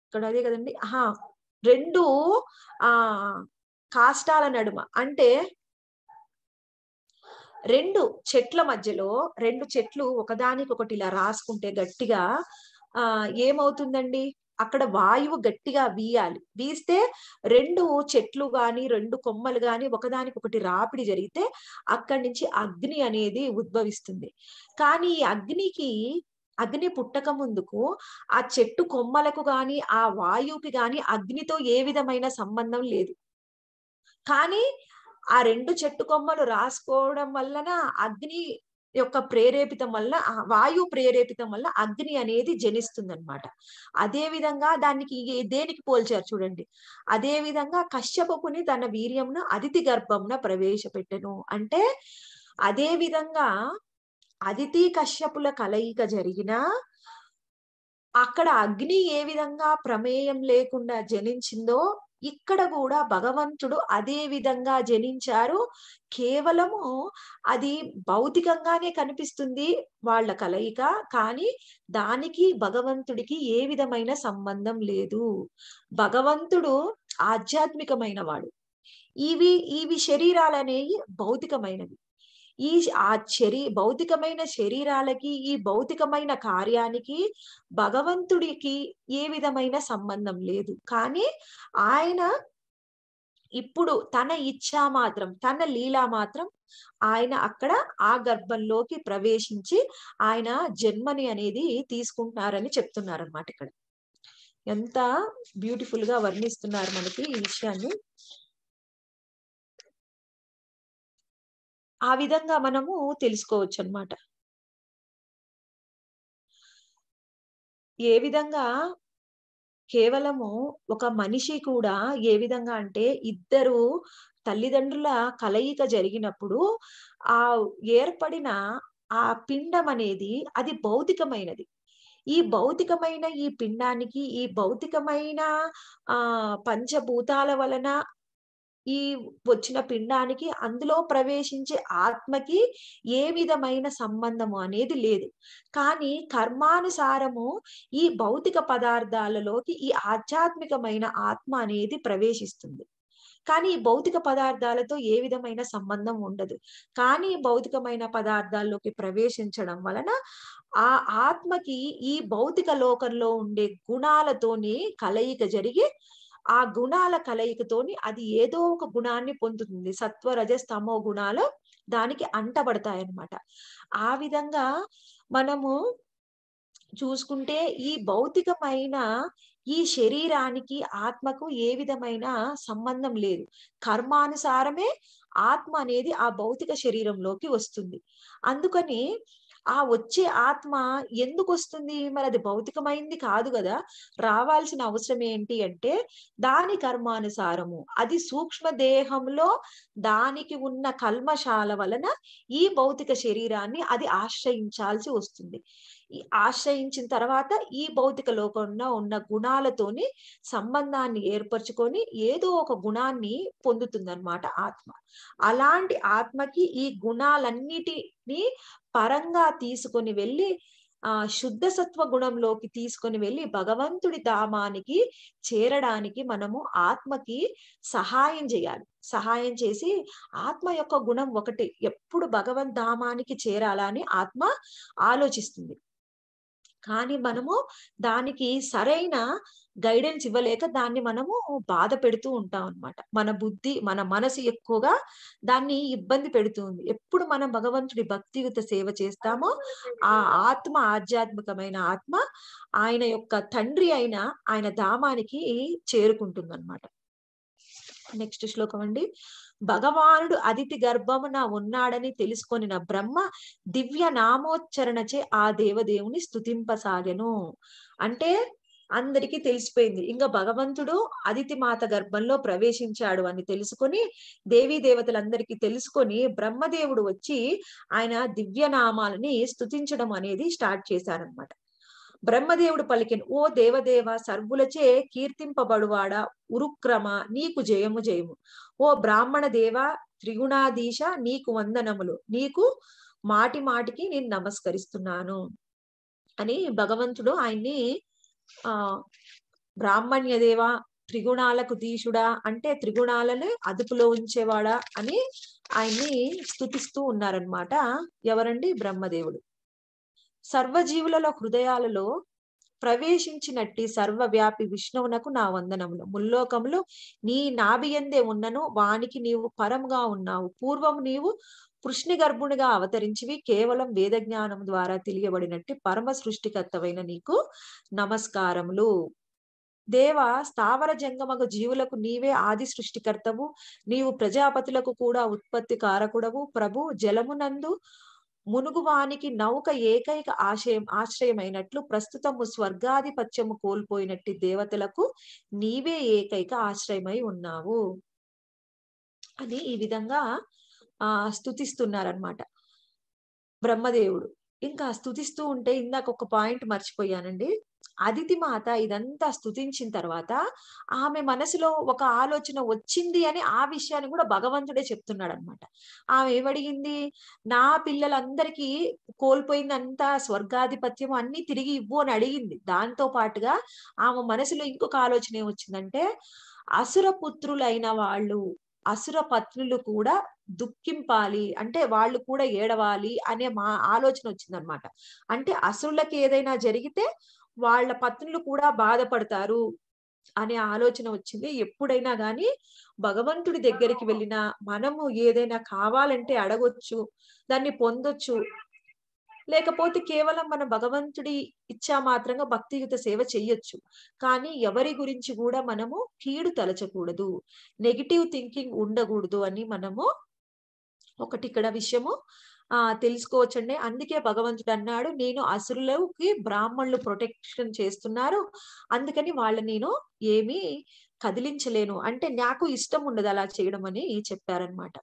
ఇక్కడ అదే కదండి ఆహా రెండు ఆ కాష్టాల నడుమ అంటే రెండు చెట్ల మధ్యలో రెండు చెట్లు ఒకదానికొకటి ఇలా రాసుకుంటే గట్టిగా ఆ ఏమవుతుందండి అక్కడ వాయువు గట్టిగా వీయాలి వీస్తే రెండు చెట్లు గాని రెండు కొమ్మలు గాని ఒకదానికొకటి రాపిడి జరిగితే అక్కడి నుంచి అగ్ని అనేది ఉద్భవిస్తుంది కానీ అగ్నికి అగ్ని పుట్టక ముందుకు ఆ చెట్టు కొమ్మలకు గాని ఆ వాయువుకి గాని అగ్నితో ఏ విధమైన సంబంధం లేదు కానీ ఆ రెండు చెట్టు కొమ్మలు రాసుకోవడం వలన అగ్ని యొక్క ప్రేరేపితం వల్ల వాయు ప్రేరేపితం వల్ల అగ్ని అనేది జనిస్తుందనమాట అదే విధంగా దానికి దేనికి పోల్చారు చూడండి అదే విధంగా కశ్యపకుని తన వీర్యంను అతిథి గర్భంన ప్రవేశపెట్టను అంటే అదే విధంగా అతిథి కశ్యపుల కలయిక జరిగిన అక్కడ అగ్ని ఏ విధంగా ప్రమేయం లేకుండా జనించిందో ఇక్కడ కూడా భగవంతుడు అదే విధంగా జనించారు కేవలము అది భౌతికంగానే కనిపిస్తుంది వాళ్ళ కలయిక కానీ దానికి భగవంతుడికి ఏ విధమైన సంబంధం లేదు భగవంతుడు ఆధ్యాత్మికమైన వాడు ఇవి ఇవి శరీరాలు అనేవి భౌతికమైనవి ఈ ఆ శరీ భౌతికమైన శరీరాలకి ఈ భౌతికమైన కార్యానికి భగవంతుడికి ఏ విధమైన సంబంధం లేదు కానీ ఆయన ఇప్పుడు తన ఇచ్ఛ మాత్రం తన లీల మాత్రం ఆయన అక్కడ ఆ గర్భంలోకి ప్రవేశించి ఆయన జన్మని అనేది తీసుకుంటున్నారని చెప్తున్నారు అనమాట ఇక్కడ ఎంత బ్యూటిఫుల్ గా వర్ణిస్తున్నారు మనకి ఈ విషయాన్ని ఆ విధంగా మనము తెలుసుకోవచ్చు అనమాట ఏ విధంగా కేవలము ఒక మనిషి కూడా ఏ విధంగా అంటే ఇద్దరు తల్లిదండ్రుల కలయిక జరిగినప్పుడు ఆ ఏర్పడిన ఆ పిండం అనేది అది భౌతికమైనది ఈ భౌతికమైన ఈ పిండానికి ఈ భౌతికమైన ఆ పంచభూతాల వలన ఈ వచ్చిన పిండానికి అందులో ప్రవేశించే ఆత్మకి ఏ విధమైన సంబంధము అనేది లేదు కానీ కర్మానుసారము ఈ భౌతిక పదార్థాలలోకి ఈ ఆధ్యాత్మికమైన ఆత్మ అనేది ప్రవేశిస్తుంది కానీ ఈ భౌతిక పదార్థాలతో ఏ విధమైన సంబంధం ఉండదు కానీ భౌతికమైన పదార్థాల్లోకి ప్రవేశించడం వలన ఆ ఆత్మకి ఈ భౌతిక లోకంలో ఉండే గుణాలతోనే కలయిక జరిగి ఆ గుణాల కలయికతోని అది ఏదో ఒక గుణాన్ని పొందుతుంది సత్వ రజస్తమో గుణాలు దానికి అంటబడతాయి అనమాట ఆ విధంగా మనము చూసుకుంటే ఈ భౌతికమైన ఈ శరీరానికి ఆత్మకు ఏ విధమైన సంబంధం లేదు కర్మానుసారమే ఆత్మ అనేది ఆ భౌతిక శరీరంలోకి వస్తుంది అందుకని ఆ వచ్చే ఆత్మ ఎందుకు వస్తుంది మరి అది భౌతికమైంది కాదు కదా రావాల్సిన అవసరం ఏంటి అంటే దాని కర్మానుసారము అది సూక్ష్మ దేహంలో దానికి ఉన్న కల్మశాల వలన ఈ భౌతిక శరీరాన్ని అది ఆశ్రయించాల్సి వస్తుంది ఆశ్రయించిన తర్వాత ఈ భౌతిక లోకంలో ఉన్న గుణాలతోని సంబంధాన్ని ఏర్పరచుకొని ఏదో ఒక గుణాన్ని పొందుతుందన్నమాట ఆత్మ అలాంటి ఆత్మకి ఈ గుణాలన్నిటిని పరంగా తీసుకొని వెళ్ళి ఆ శుద్ధ సత్వ గుణంలోకి తీసుకొని వెళ్ళి భగవంతుడి ధామానికి చేరడానికి మనము ఆత్మకి సహాయం చేయాలి సహాయం చేసి ఆత్మ యొక్క గుణం ఒకటి ఎప్పుడు భగవద్ ధామానికి చేరాలని ఆత్మ ఆలోచిస్తుంది కానీ మనము దానికి సరైన గైడెన్స్ ఇవ్వలేక దాన్ని మనము బాధ పెడుతూ ఉంటాం అనమాట మన బుద్ధి మన మనసు ఎక్కువగా దాన్ని ఇబ్బంది పెడుతుంది ఎప్పుడు మనం భగవంతుడి భక్తియుత సేవ చేస్తామో ఆ ఆత్మ ఆధ్యాత్మికమైన ఆత్మ ఆయన యొక్క తండ్రి అయిన ఆయన ధామానికి చేరుకుంటుంది అనమాట నెక్స్ట్ శ్లోకం అండి భగవానుడు అదితి గర్భమున ఉన్నాడని తెలుసుకొనిన బ్రహ్మ దివ్య నామోచ్చరణచే ఆ దేవదేవుని స్థుతింపసాగెను అంటే అందరికీ తెలిసిపోయింది ఇంకా భగవంతుడు అదితి మాత గర్భంలో ప్రవేశించాడు అని తెలుసుకొని దేవీ దేవతలందరికీ తెలుసుకొని బ్రహ్మదేవుడు వచ్చి ఆయన దివ్యనామాలని స్థుతించడం అనేది స్టార్ట్ చేశారనమాట బ్రహ్మదేవుడు పలికిన ఓ దేవదేవ సర్వులచే కీర్తింపబడువాడా ఉరుక్రమ నీకు జయము జయము ఓ బ్రాహ్మణ దేవ త్రిగుణాధీశ నీకు వందనములు నీకు మాటి మాటికి నేను నమస్కరిస్తున్నాను అని భగవంతుడు ఆయన్ని ఆ బ్రాహ్మణ్య దేవ త్రిగుణాలకు దీశుడా అంటే త్రిగుణాలను అదుపులో ఉంచేవాడా అని ఆయన్ని స్థుతిస్తూ ఉన్నారనమాట ఎవరండి బ్రహ్మదేవుడు సర్వజీవులలో హృదయాలలో ప్రవేశించినట్టి సర్వవ్యాపి విష్ణువునకు నా వందనములు ముల్లోకములు నీ నాభియందే ఉన్నను వానికి నీవు పరముగా ఉన్నావు పూర్వం నీవు కృష్ణి గర్భునిగా అవతరించివి కేవలం వేద జ్ఞానం ద్వారా తెలియబడినట్టు పరమ సృష్టికర్తవైన నీకు నమస్కారములు దేవ స్థావర జంగమగు జీవులకు నీవే ఆది సృష్టికర్తవు నీవు ప్రజాపతులకు కూడా ఉత్పత్తి కారకుడవు ప్రభు జలమునందు మునుగువానికి నౌక ఏకైక ఆశయం ఆశ్రయమైనట్లు ప్రస్తుతము స్వర్గాధిపత్యము కోల్పోయినట్టి దేవతలకు నీవే ఏకైక ఆశ్రయమై ఉన్నావు అని ఈ విధంగా ఆ స్థుతిస్తున్నారనమాట బ్రహ్మదేవుడు ఇంకా స్థుతిస్తూ ఉంటే ఇందాక ఒక పాయింట్ మర్చిపోయానండి అదితి మాత ఇదంతా స్థుతించిన తర్వాత ఆమె మనసులో ఒక ఆలోచన వచ్చింది అని ఆ విషయాన్ని కూడా భగవంతుడే చెప్తున్నాడు అనమాట ఆమె ఏమడిగింది నా పిల్లలందరికీ కోల్పోయిందంతా స్వర్గాధిపత్యం అన్ని తిరిగి ఇవ్వు అని అడిగింది దాంతో పాటుగా ఆమె మనసులో ఇంకొక ఆలోచన ఏమొచ్చిందంటే అసురపుత్రులైన వాళ్ళు అసుర పత్నులు కూడా దుఃఖింపాలి అంటే వాళ్ళు కూడా ఏడవాలి అనే మా ఆలోచన వచ్చిందనమాట అంటే అసురులకి ఏదైనా జరిగితే వాళ్ళ పత్నులు కూడా బాధపడతారు అనే ఆలోచన వచ్చింది ఎప్పుడైనా కానీ భగవంతుడి దగ్గరికి వెళ్ళినా మనము ఏదైనా కావాలంటే అడగొచ్చు దాన్ని పొందొచ్చు లేకపోతే కేవలం మన భగవంతుడి ఇచ్చా మాత్రంగా భక్తియుత సేవ చేయొచ్చు కానీ ఎవరి గురించి కూడా మనము కీడు తలచకూడదు నెగిటివ్ థింకింగ్ ఉండకూడదు అని మనము ఒకటి ఇక్కడ విషయము ఆ తెలుసుకోవచ్చండి అందుకే భగవంతుడు అన్నాడు నేను అసురులకి బ్రాహ్మణులు ప్రొటెక్షన్ చేస్తున్నారు అందుకని వాళ్ళని నేను ఏమీ కదిలించలేను అంటే నాకు ఇష్టం ఉండదు అలా చేయడం అని చెప్పారనమాట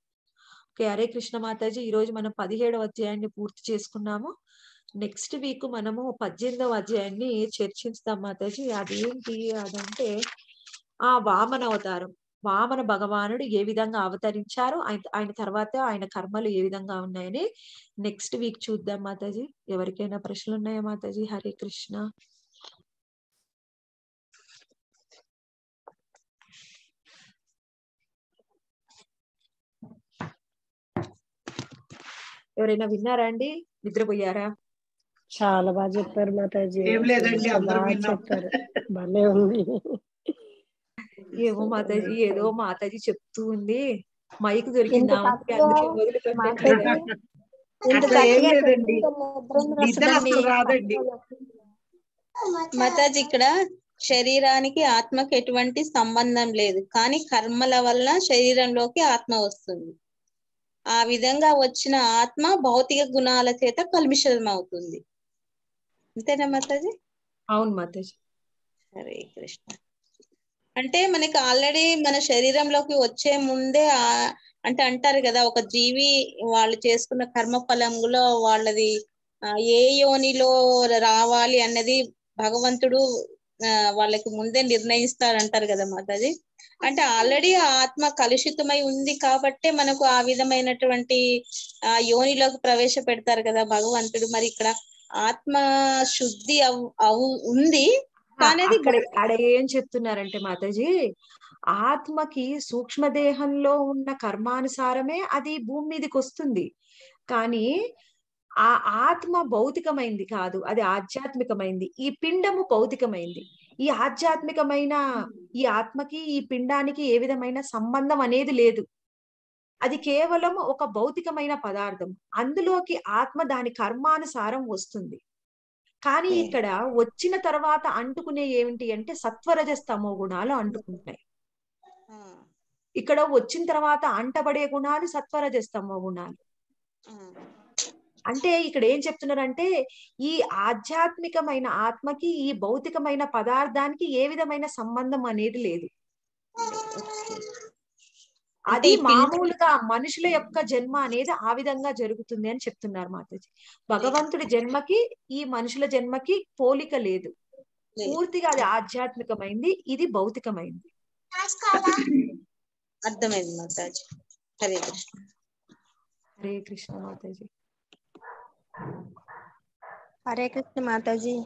ఓకే హరే కృష్ణ మాతాజీ ఈ రోజు మనం పదిహేడవ అధ్యాయాన్ని పూర్తి చేసుకున్నాము నెక్స్ట్ వీక్ మనము పద్దెనిమిదవ అధ్యాయాన్ని చర్చిస్తాం మాతాజీ ఏంటి అదంటే ఆ వామన అవతారం వామన భగవానుడు ఏ విధంగా అవతరించారు ఆయన ఆయన తర్వాత ఆయన కర్మలు ఏ విధంగా ఉన్నాయని నెక్స్ట్ వీక్ చూద్దాం మాతాజీ ఎవరికైనా ప్రశ్నలు ఉన్నాయా మాతాజీ హరే కృష్ణ ఎవరైనా విన్నారా అండి నిద్రపోయారా చాలా బాగా చెప్పారు మాతాజీ చెప్పారు ఏమో మాతాజీ ఏదో మాతాజీ చెప్తూ ఉంది మైక్ దొరికిందా మాతాజీ ఇక్కడ శరీరానికి ఆత్మకి ఎటువంటి సంబంధం లేదు కానీ కర్మల వల్ల శరీరంలోకి ఆత్మ వస్తుంది ఆ విధంగా వచ్చిన ఆత్మ భౌతిక గుణాల చేత కల్మిషం అవుతుంది అంతేనా మాతాజీ అవును మాతాజీ హరే కృష్ణ అంటే మనకి ఆల్రెడీ మన శరీరంలోకి వచ్చే ముందే అంటే అంటారు కదా ఒక జీవి వాళ్ళు చేసుకున్న కర్మ ఫలంలో వాళ్ళది ఏ యోనిలో రావాలి అన్నది భగవంతుడు వాళ్ళకి ముందే నిర్ణయిస్తారంటారు కదా మాతాజీ అంటే ఆల్రెడీ ఆ ఆత్మ కలుషితమై ఉంది కాబట్టే మనకు ఆ విధమైనటువంటి ఆ యోనిలోకి ప్రవేశపెడతారు కదా భగవంతుడు మరి ఇక్కడ ఆత్మ శుద్ధి అవు ఉంది అక్కడ ఏం చెప్తున్నారంటే మాతాజీ ఆత్మకి సూక్ష్మదేహంలో ఉన్న కర్మానుసారమే అది భూమి మీదకి వస్తుంది కానీ ఆ ఆత్మ భౌతికమైంది కాదు అది ఆధ్యాత్మికమైంది ఈ పిండము భౌతికమైంది ఈ ఆధ్యాత్మికమైన ఈ ఆత్మకి ఈ పిండానికి ఏ విధమైన సంబంధం అనేది లేదు అది కేవలం ఒక భౌతికమైన పదార్థం అందులోకి ఆత్మ దాని కర్మానుసారం వస్తుంది కానీ ఇక్కడ వచ్చిన తర్వాత అంటుకునే ఏమిటి అంటే సత్వరజస్తమో గుణాలు అంటుకుంటాయి ఇక్కడ వచ్చిన తర్వాత అంటబడే గుణాలు సత్వరజస్తమో గుణాలు అంటే ఇక్కడ ఏం చెప్తున్నారంటే ఈ ఆధ్యాత్మికమైన ఆత్మకి ఈ భౌతికమైన పదార్థానికి ఏ విధమైన సంబంధం అనేది లేదు అది మామూలుగా మనుషుల యొక్క జన్మ అనేది ఆ విధంగా జరుగుతుంది అని చెప్తున్నారు మాతాజీ భగవంతుడి జన్మకి ఈ మనుషుల జన్మకి పోలిక లేదు పూర్తిగా అది ఆధ్యాత్మికమైంది ఇది భౌతికమైంది అర్థమైంది మాతాజీ హరే కృష్ణ హరే కృష్ణ మాతాజీ हरे कृष्ण माता जी